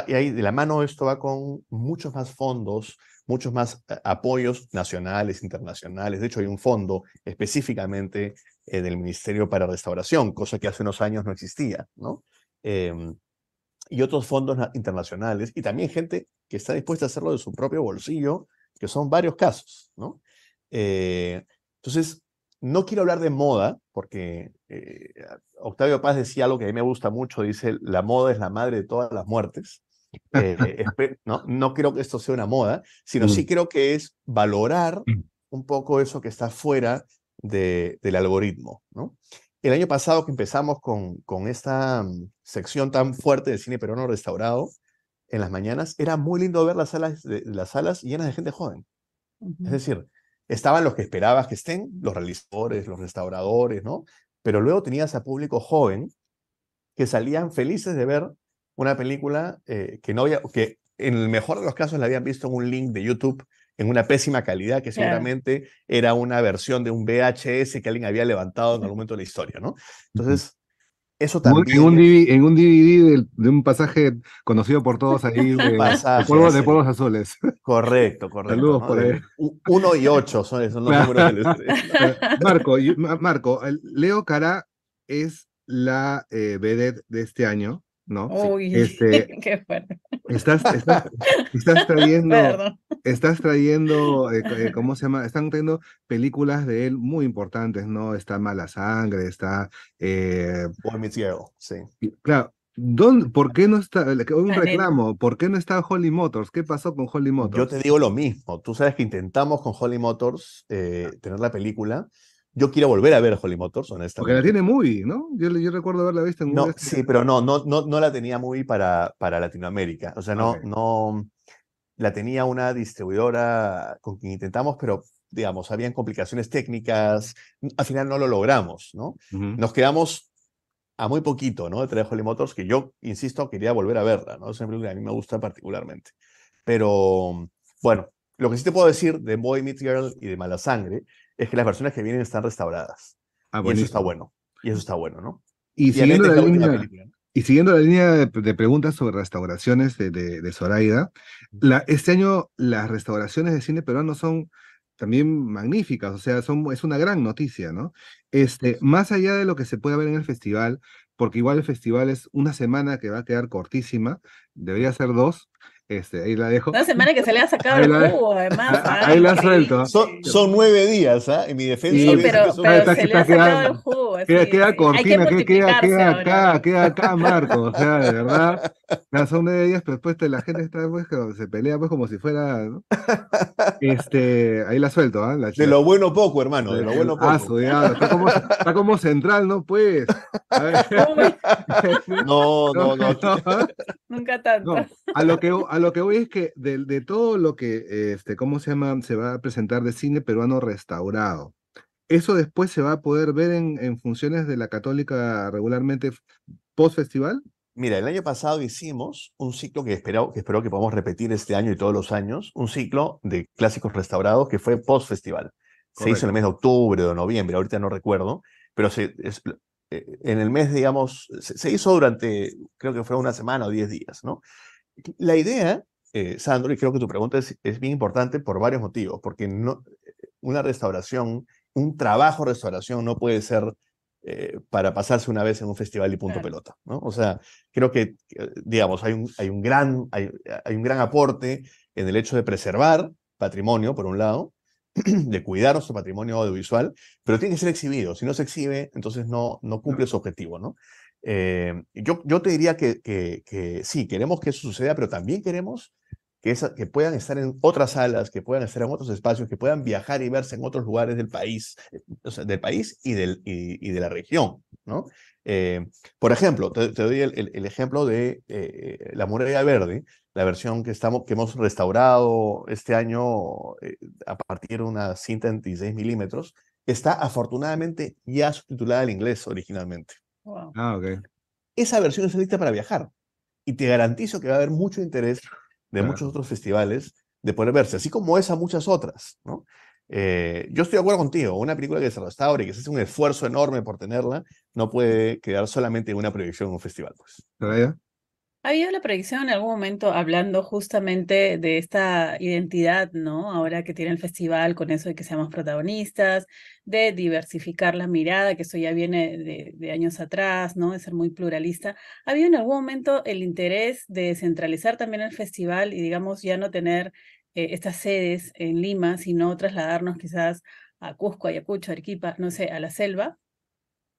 Speaker 5: ahí de la mano esto va con muchos más fondos, muchos más apoyos nacionales, internacionales. De hecho, hay un fondo específicamente del Ministerio para Restauración, cosa que hace unos años no existía, ¿no? Em, y otros fondos internacionales, y también gente que está dispuesta a hacerlo de su propio bolsillo, que son varios casos, ¿no? entonces, no quiero hablar de moda, porque eh, Octavio Paz decía algo que a mí me gusta mucho, dice, la moda es la madre de todas las muertes. Eh, [laughs] no, no creo que esto sea una moda, sino sí mm. creo que es valorar mm. un poco eso que está fuera del algoritmo. El año pasado que empezamos con, esta mm, sección tan fuerte de cine peruano restaurado, en las mañanas, era muy lindo ver las salas, llenas de gente joven. Es decir, Estaban los que esperabas que estén, los realizadores, los restauradores, ¿no? Pero luego tenías a público joven que salían felices de ver una película eh, que no había, que en el mejor de los casos la habían visto en un link de YouTube en una pésima calidad, que seguramente era una versión de un VHS que alguien había levantado en algún momento de la historia, ¿no? Entonces, eso también. En
Speaker 2: un, DVD, de, un pasaje conocido por todos ahí, de, [laughs] pasaje, de, azules. Correcto,
Speaker 5: correcto. Saludos por ahí. Uno y ocho son, esos los [laughs] números
Speaker 2: [laughs] Marco, Marco, Leo Cara es la eh, vedette de este año, ¿no? Uy, [laughs] este, qué fuerte. Estás, estás, estás trayendo, estás trayendo eh, eh, ¿cómo se llama? Están trayendo películas de él muy importantes, ¿no? Está Mala Sangre, está... Eh, Boy Meets sí. Claro, ¿Por qué no está? Un reclamo, ¿por qué no está Holly Motors? ¿Qué pasó con Holly
Speaker 5: Motors? Yo te digo lo mismo. Tú sabes que intentamos con Holly Motors eh, ah. tener la película. Yo quiero volver a ver Holly Motors, honestamente. Porque la tiene muy, ¿no?
Speaker 2: Yo, recuerdo haberla visto en No, sí,
Speaker 5: pero no, no, no, la tenía muy para, para Latinoamérica. O sea, no, no. La tenía una distribuidora con quien intentamos, pero digamos, habían complicaciones técnicas. Al final no lo logramos, ¿no? Nos quedamos a muy poquito, ¿no? De Trejo Motors, que yo, insisto, quería volver a verla, ¿no? Es una película que a mí me gusta particularmente. Pero, bueno, lo que sí te puedo decir de Boy Meets Girl y de Mala Sangre es que las versiones que vienen están restauradas. Ah, y eso está bueno. Y eso está bueno, ¿no? Y, siguiendo, la,
Speaker 2: línea, de, preguntas sobre restauraciones de, Zoraida, este año las restauraciones de cine peruano son también magníficas, o sea, son, es una gran noticia, ¿no? Este, más allá de lo que se puede ver en el festival, porque igual el festival es una semana que va a quedar cortísima, debería ser dos, este, ahí la dejo. Una semana que
Speaker 3: se le ha sacado el cubo, además. [laughs] Ahí, ah,
Speaker 5: la la suelto. Son, nueve días, ¿ah? En mi defensa. Sí, pero, se, le ha sacado el
Speaker 2: jugo. queda, cortina, que queda, queda, acá, queda acá, Marco. O sea, de verdad. son nueve días, pero después la gente está, pues, se pelea, pues, como si fuera. Este, ahí la suelto, ¿ah? de lo
Speaker 5: bueno poco, hermano, de, lo bueno
Speaker 2: ah, poco. está, como, central, ¿no? Pues.
Speaker 3: [laughs]
Speaker 2: no, no. no. [laughs] No, a, lo que, a lo que voy es que de, todo lo que, este, ¿cómo se llama? Se va a presentar de cine peruano restaurado. Eso después se va a poder ver en, funciones de la católica regularmente post-festival.
Speaker 5: Mira, el año pasado hicimos un ciclo que espero, que podamos repetir este año y todos los años, un ciclo de clásicos restaurados que fue post-festival. Se hizo en el mes de octubre o noviembre, ahorita no recuerdo, pero se, es, eh, en el mes, digamos, se, hizo durante, creo que fue una semana o diez días, ¿no? La idea, eh, Sandro, y creo que tu pregunta es, es bien importante por varios motivos, porque no, una restauración, un trabajo restauración no puede ser eh, para pasarse una vez en un festival y punto pelota, ¿no? O sea, creo que, digamos, hay un, hay un, gran, hay un gran aporte en el hecho de preservar patrimonio, por un lado, [clears throat] de cuidar nuestro patrimonio audiovisual, pero tiene que ser exhibido. Si no se exhibe, entonces no, no cumple su objetivo, ¿no? Eh, yo, te diría que, que, sí, queremos que eso suceda, pero también queremos que, que puedan estar en otras salas, que puedan estar en otros espacios, que puedan viajar y verse en otros lugares del país, eh, del país y, del, y de la región. ¿no? Eh, por ejemplo, te, doy el, ejemplo de eh, eh, La Muralla Verde, la versión que, estamos, que hemos restaurado este año a partir de una cinta en 16 milímetros, está afortunadamente ya subtitulada al inglés originalmente. Ah, okay. Esa versión es lista para viajar y te garantizo que va a haber mucho interés de muchos otros festivales de poder verse, así como a muchas otras, ¿no? Eh, yo estoy de acuerdo contigo, una película que se restaure, que se hace un esfuerzo enorme por tenerla, no puede quedar solamente en una proyección en un festival. Pues.
Speaker 3: Ha habido la proyección en algún momento hablando justamente de esta identidad, ¿no? Ahora que tiene el festival, con eso de que seamos protagonistas, de diversificar la mirada, que eso ya viene de, de años atrás, ¿no? De ser muy pluralista. ¿Ha habido en algún momento el interés de centralizar también el festival y, digamos, ya no tener eh, estas sedes en Lima, sino trasladarnos quizás a Cusco, Ayacucho, Arequipa, no sé, a la selva?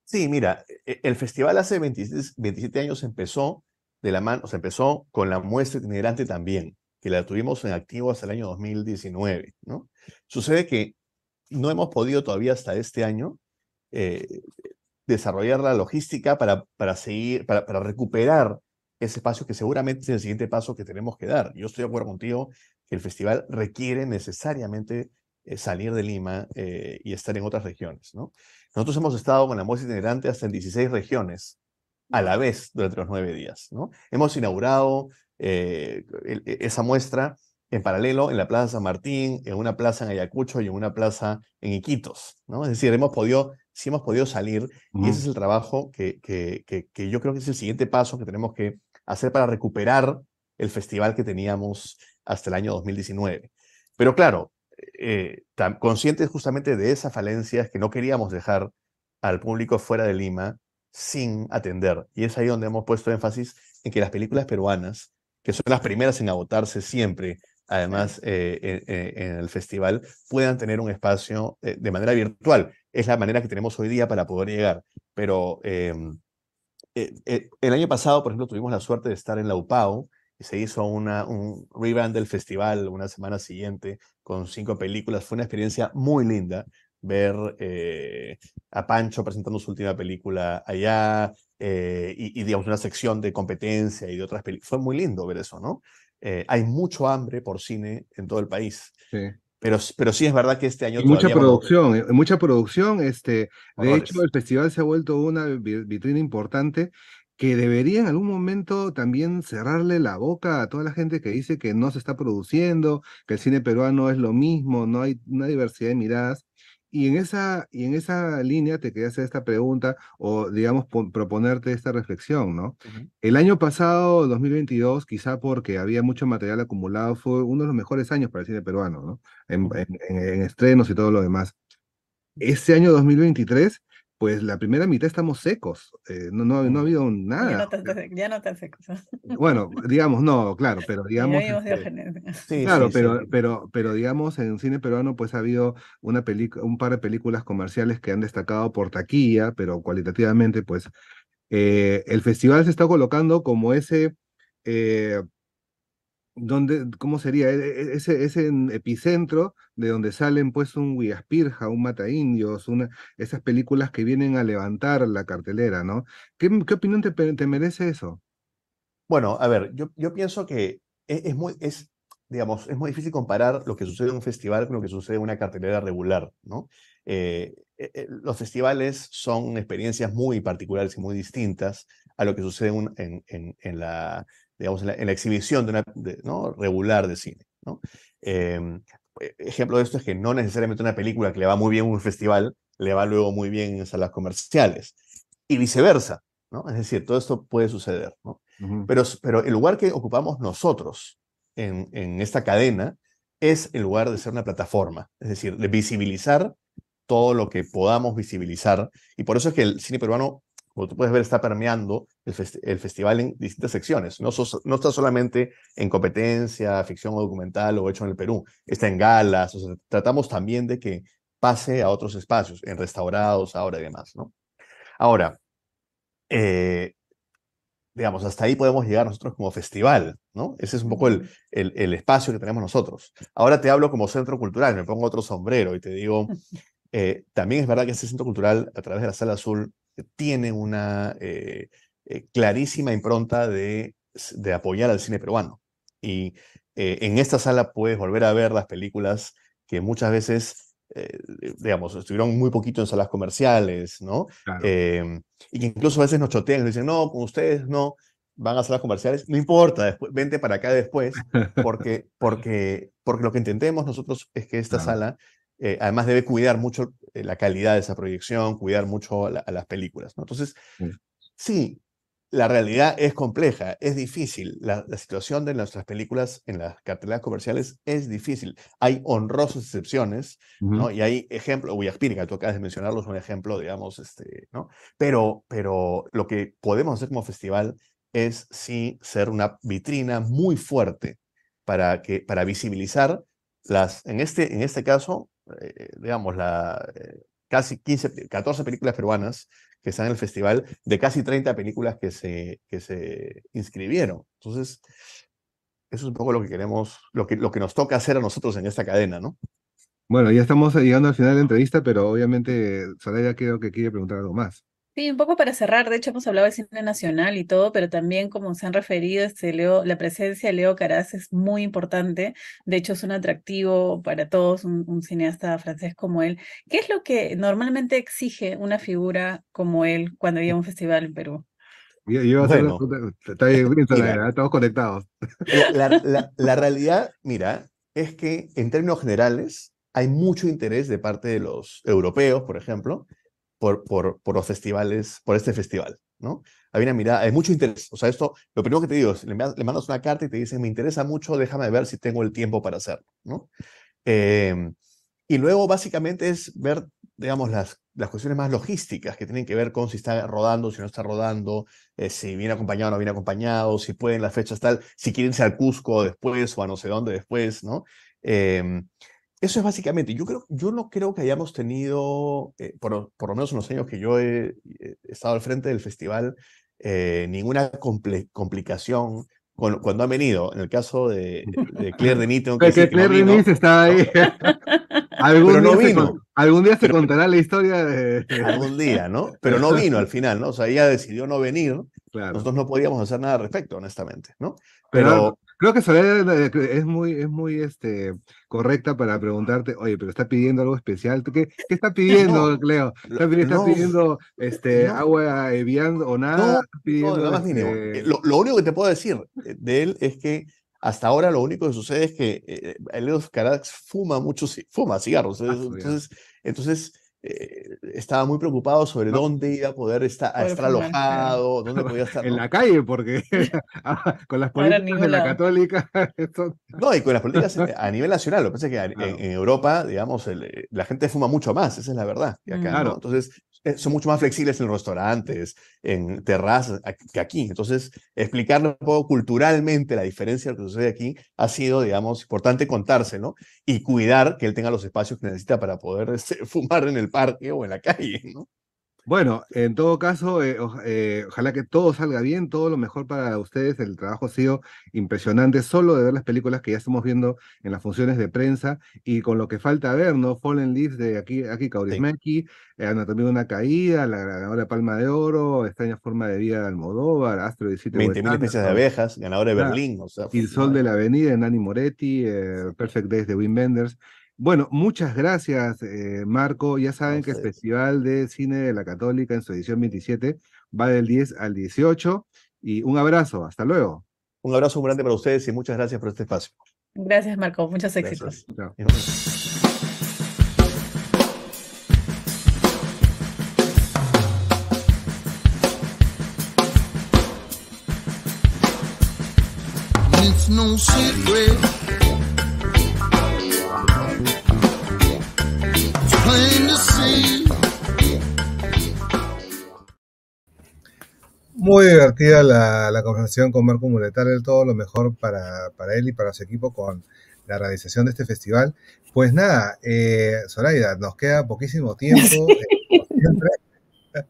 Speaker 5: Sí, mira, e, e, el festival hace 26, 27, años empezó de la mano, o sea, empezó con la muestra itinerante también, que la tuvimos en activo hasta el año 2019, ¿no? Sucede que no hemos podido todavía hasta este año eh, desarrollar la logística para, para seguir, para, para recuperar ese espacio que seguramente es el siguiente paso que tenemos que dar. Yo estoy de acuerdo contigo el festival requiere necesariamente eh, salir de Lima eh, y estar en otras regiones. ¿no? Nosotros hemos estado con la muestra itinerante hasta en 16 regiones a la vez durante los nueve días. ¿no? Hemos inaugurado eh, e, esa muestra en paralelo en la Plaza San Martín, en una plaza en Ayacucho y en una plaza en Iquitos. ¿no? Es decir, hemos podido, sí hemos podido salir y ese es el trabajo que, que, que, que, yo creo que es el siguiente paso que tenemos que hacer para recuperar el festival que teníamos hasta el año 2019. Pero claro, eh, conscientes justamente de esas falencias que no queríamos dejar al público fuera de Lima sin atender. Y es ahí donde hemos puesto énfasis en que las películas peruanas, que son las primeras en agotarse siempre, además eh, eh, en, el festival, puedan tener un espacio de manera virtual. Es la manera que tenemos hoy día para poder llegar. Pero em, el año pasado, por ejemplo, tuvimos la suerte de estar en la UPAO, se hizo una, un revamp del festival una semana siguiente con cinco películas. Fue una experiencia muy linda ver eh, a Pancho presentando su última película allá eh, y, digamos, una sección de competencia y de otras películas. Fue muy lindo ver eso, ¿no? Eh, hay mucho hambre por cine en todo el país. Sí. Pero, pero, sí es verdad que este año... Mucha producción,
Speaker 2: mucha producción. Este, de hecho, el festival se ha vuelto una vitrina importante que debería en algún momento también cerrarle la boca a toda la gente que dice que no se está produciendo, que el cine peruano es lo mismo, no hay una diversidad de miradas. Y en esa, y en esa línea te quería hacer esta pregunta o, digamos, proponerte esta reflexión, ¿no? El año pasado, 2022, quizá porque había mucho material acumulado, fue uno de los mejores años para el cine peruano, ¿no? En, en estrenos y todo lo demás. Este año 2023 pues la primera mitad estamos secos, eh, no, no, ha mm. habido nada.
Speaker 3: Eh. Ya no tan, secos. Bueno,
Speaker 2: digamos, no, claro, pero [laughs] digamos...
Speaker 3: Este,
Speaker 2: sí, claro, pero, pero, Pero, digamos, en cine peruano pues ha habido una un par de películas comerciales que han destacado por taquilla, pero cualitativamente pues eh, el festival se está colocando como ese... ¿cómo sería? E, e, ese, ese epicentro de donde salen pues un Huigaspirja, un indios una, esas películas que vienen a levantar la cartelera, ¿no? ¿Qué, opinión te, merece eso?
Speaker 5: Bueno, a ver, yo, yo pienso que e, es, muy, es, digamos, es muy difícil comparar lo que sucede en un festival con lo que sucede en una cartelera regular, ¿no? Eh, los festivales son experiencias muy particulares y muy distintas a lo que sucede en, en, en, la, digamos, en la, exhibición de una, ¿no? regular de cine. ¿no? Em, e, ejemplo de esto es que no necesariamente una película que le va muy bien en un festival le va luego muy bien en salas comerciales y viceversa, ¿no? Es decir, todo esto puede suceder, ¿no? pero, pero el lugar que ocupamos nosotros en, en, esta cadena es el lugar de ser una plataforma, es decir, de visibilizar todo lo que podamos visibilizar. Y por eso es que el cine peruano como tú puedes ver, está permeando el, festival en distintas secciones. No, no está solamente en competencia, ficción o documental o hecho en el Perú, está en galas. tratamos también de que pase a otros espacios, en restaurados ahora y demás. ¿no? Ahora, eh, digamos, hasta ahí podemos llegar nosotros como festival, ¿no? Ese es un poco el, el, espacio que tenemos nosotros. Ahora te hablo como centro cultural, me pongo otro sombrero y te digo, [laughs] eh, también es verdad que este centro cultural, a través de la Sala Azul, tiene una eh, eh, clarísima impronta de, apoyar al cine peruano. Y eh, en esta sala puedes volver a ver las películas que muchas veces, digamos, estuvieron muy poquito en salas comerciales, ¿no? Em, y que incluso a veces nos chotean, nos dicen, no, con ustedes no, van a salas comerciales, no importa, vente para acá después, porque, porque, porque lo que intentemos nosotros es que esta sala eh, además debe cuidar mucho eh, la calidad de esa proyección, cuidar mucho a, las películas. ¿no? Entonces, mm. sí. la realidad es compleja, es difícil. La, situación de nuestras películas en las cartelas comerciales es difícil. Hay honrosas excepciones, ¿no? Y hay ejemplos, Guayaspírica, tú acabas de mencionarlos, un ejemplo, digamos, este, ¿no? Pero, pero lo que podemos hacer como festival es sí ser una vitrina muy fuerte para, que, para visibilizar las, en este, en este caso, eh, digamos, la, eh, casi 15, 14 películas peruanas que están en el festival, de casi 30 películas que se, que se inscribieron. Entonces, eso es un poco lo que queremos, lo que, lo que nos toca hacer a nosotros en esta cadena, ¿no?
Speaker 2: Bueno, ya estamos eh, llegando al final de la entrevista, pero obviamente Soraya creo que quiere preguntar algo más.
Speaker 3: Sí, un poco para cerrar, de hecho hemos hablado de cine nacional y todo, pero también como se han referido, este, Leo, la presencia de Leo Caraz es muy importante, de hecho es un atractivo para todos, un, cineasta francés como él. ¿Qué es lo que normalmente exige una figura como él cuando llega a un festival en Perú?
Speaker 2: Yo, bien,
Speaker 5: estamos conectados. [laughs] La, la realidad, mira, es que en términos generales hay mucho interés de parte de los europeos, por ejemplo, por, por, por los festivales, por este festival, ¿no? Hay ah, una mirada, hay mucho interés. O sea, esto, lo primero que te digo es, le, mandas una carta y te dicen, me interesa mucho, déjame ver si tengo el tiempo para hacerlo, ¿no? Em, y luego básicamente es ver, digamos, las, las cuestiones más logísticas que tienen que ver con si está rodando, si no está rodando, eh, si viene acompañado o no viene acompañado, si pueden las fechas tal, si quieren irse al Cusco después o a no sé dónde después, ¿no? Eh, eso es básicamente, yo, creo, yo no creo que hayamos tenido, eh, por, lo menos unos años que yo eh, he, estado al frente del festival, eh, ninguna complicación cuando ha venido. En el caso de, Claire [laughs] Denis, que, que, que Claire ahí. [laughs] Pero no vino. algún día se contará la historia de... [laughs] algún día, ¿no? Pero no vino al final, ¿no? O sea, ella decidió no venir. Nosotros no podíamos hacer nada al respecto, honestamente, ¿no? Pero
Speaker 2: Creo que Soraya es muy, es muy este, correcta para preguntarte, oye, pero está pidiendo algo especial. ¿Qué, está pidiendo, no, Cleo? ¿Está, pidiendo
Speaker 5: este, agua Evian o nada? lo, único que te puedo decir eh, de él es que hasta ahora lo único que sucede es que eh, eh, Leo Caracas Carax fuma mucho, fuma cigarros. Ah, entonces, entonces eh, estaba muy preocupado sobre dónde iba a poder estar, alojado, dónde podía [laughs] estar. En la calle, porque [laughs] ah, con las políticas de la católica. [laughs] No, y con las políticas este, a nivel nacional. Lo que pasa es que en, Europa, digamos, eh, la gente fuma mucho más, esa es la verdad. Acá, ¿no? Entonces, eh, son mucho más flexibles en restaurantes, en terrazas, que aquí. Entonces, explicarle un poco culturalmente la diferencia de lo que sucede aquí ha sido, digamos, importante contárselo y cuidar que él tenga los espacios que necesita para poder este, [laughs] fumar en el parque o en la calle, ¿no? Bueno, en todo caso, eh, eh, ojalá que todo salga bien, todo lo mejor
Speaker 2: para ustedes. El trabajo ha sido impresionante, solo de ver las películas que ya estamos viendo en las funciones de prensa y con lo que falta ver, ¿no? Fallen Leaves de aquí, aquí Kaurismäki, eh, una caída, la ganadora de Palma de Oro, Extraña Forma de Vida de Almodóvar, Astro 17. 20.000 especies de abejas, ganadora de Berlín, o sea. el Sol de la Avenida de Nani Moretti, Perfect Days de Wim Wenders. Bueno, muchas gracias, eh, Marco. Ya saben que el Festival de Cine de la Católica en su edición 27 va del 10 al 18. Y un
Speaker 5: abrazo, hasta luego. Un abrazo grande para ustedes y muchas gracias por este espacio.
Speaker 3: Gracias, Marco. Muchos éxitos.
Speaker 2: Muy divertida la, conversación con Marco el todo lo mejor para, él y para su equipo con la realización de este festival. Pues nada, eh, Zoraida, nos queda poquísimo tiempo. [laughs] Eh,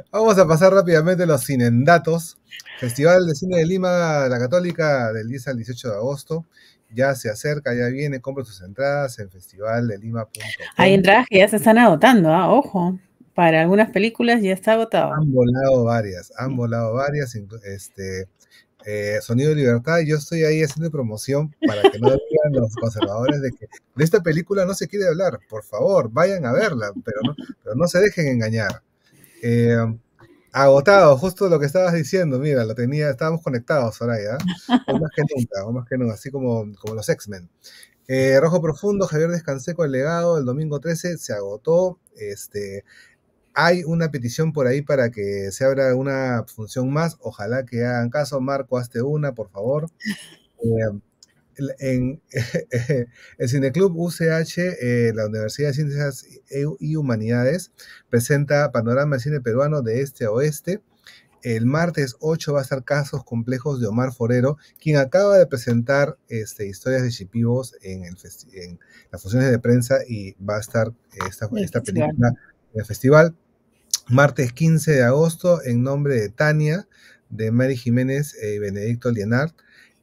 Speaker 2: [laughs] Vamos a pasar rápidamente los Cinendatos. Festival de Cine de Lima, la Católica, del 10 al 18 de agosto. Ya se acerca, ya viene, compra sus entradas en festivaldelima.com. Hay entradas que
Speaker 3: ya se están agotando, ¿ah? ojo para algunas películas ya está agotado. Han
Speaker 2: volado varias, han volado varias. Este, eh, Sonido de Libertad, yo estoy ahí haciendo promoción para que no digan los conservadores de que de esta película no se quiere hablar. Por favor, vayan a verla, pero no, pero no se dejen engañar. Eh, agotado, justo lo que estabas diciendo, mira, lo tenía, estábamos conectados, Soraya, ¿ah? más que nunca, más que nunca, así como, los X-Men. Eh, Rojo Profundo, Javier Descanseco, el legado, el domingo 13, se agotó, este, hay una petición por ahí para que se abra una función más. Ojalá que hagan caso. Marco, hazte una, por favor. [laughs] Eh, en [laughs] el Cineclub UCH, eh, la Universidad de Ciencias e, y Humanidades, presenta Panorama del Cine Peruano de Este a Oeste. El martes 8 va a estar Casos Complejos de Omar Forero, quien acaba de presentar este, historias de Chipivos en, las funciones de prensa y va a estar esta, esta película en el festival martes 15 de agosto, en nombre de Tania, de Mary Jiménez eh, y Benedicto Lienart.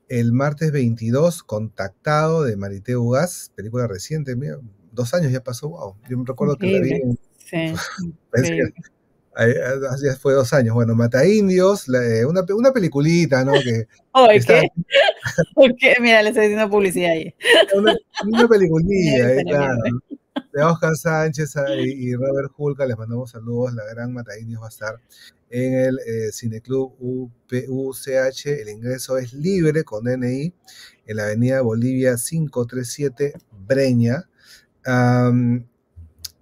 Speaker 2: El martes 22, Contactado, de Marité Ugaz, película reciente, mira, dos años ya pasó, wow. Yo me recuerdo que la vi. sí, [laughs] ah, fue dos años. Bueno, Mata Indios, eh, una, una, peliculita, ¿no? Que,
Speaker 3: [laughs] [laughs] Mira, le estoy haciendo publicidad ahí. Una,
Speaker 2: peliculita, peliculilla, claro de Oscar Sánchez ah, y Robert Hulka, les mandamos saludos. La gran Matadita va a estar en el eh, Cineclub UPUCH. El ingreso es libre con DNI en la avenida Bolivia 537 Breña.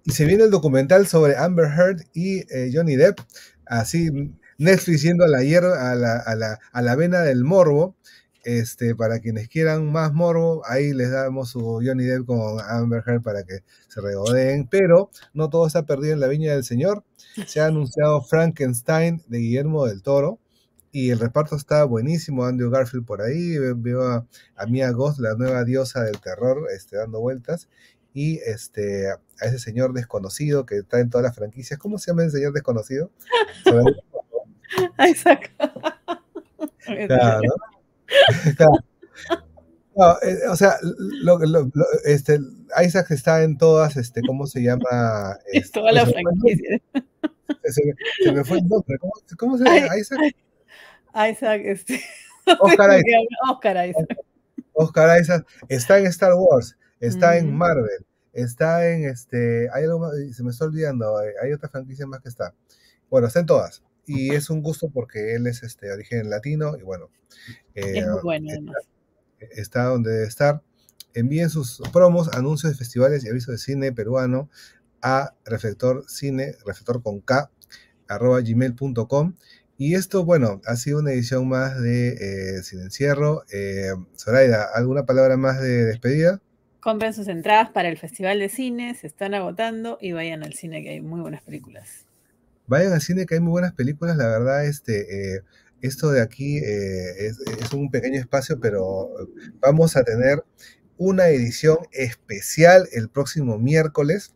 Speaker 2: y se viene el documental sobre Amber Heard y eh, Johnny Depp. Así Netflix yendo a la, a la, a a la vena del morbo este, para quienes quieran más morbo, ahí les damos su Johnny Depp con Amber Heard para que se regodeen. Pero no todo está perdido en la viña del señor. Se ha anunciado Frankenstein de Guillermo del Toro. Y el reparto está buenísimo. Andrew Garfield por ahí. Veo a, a Mia Goss, la nueva diosa del terror, este, dando vueltas. Y este, a ese señor desconocido que está en todas las franquicias. ¿Cómo se llama el señor desconocido? [laughs] Isaac. Claro, [laughs] Eh, o sea, este, Isaac está en todas, este, ¿cómo se llama?
Speaker 4: Es toda la franquicia.
Speaker 2: Se, me fue el nombre,
Speaker 3: ¿cómo, se llama? Isaac. Isaac, este. [laughs] Oscar Isaac.
Speaker 2: Oscar Isaac. está en Star Wars, está en mm. Marvel, está en este, hay algo se me está olvidando, hay, eh, hay otra franquicia más que está. Bueno, está en todas y es un gusto porque él es este, de origen latino y bueno. Eh, está, donde debe estar. Envíen sus promos, anuncios de festivales y avisos de cine peruano a reflectorcine, reflector con K, arroba gmail.com. Y esto, bueno, ha sido una edición más de eh, Sin Encierro. Eh, Zoraida, ¿alguna palabra más de despedida?
Speaker 3: Compren sus entradas para el Festival de Cine, se están agotando y vayan al cine que hay muy buenas películas.
Speaker 2: Vayan al cine que hay muy buenas películas, la verdad, este, eh, esto de aquí eh, es, un pequeño espacio, pero vamos a tener una edición especial el próximo miércoles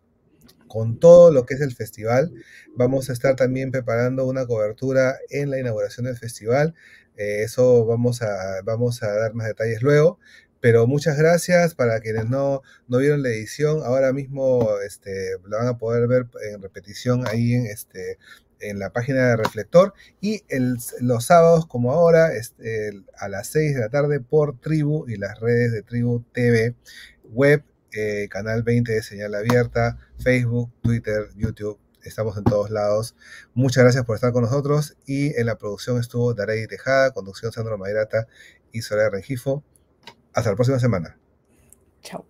Speaker 2: con todo lo que es el festival. Vamos a estar también preparando una cobertura en la inauguración del festival. Eh, eso vamos a, vamos a dar más detalles luego. Pero muchas gracias para quienes no, no vieron la edición. Ahora mismo este, la van a poder ver en repetición ahí en, este, en la página de Reflector. Y los sábados, como ahora, este, a las 6 de la tarde por Tribu y las redes de Tribu TV, web, eh, canal 20 de señal abierta, Facebook, Twitter, YouTube estamos en todos lados. Muchas gracias por estar con nosotros y en la producción estuvo Darey Tejada, conducción Sandro Mayrata y Soraya Rengifo. Hasta la próxima semana. Chao.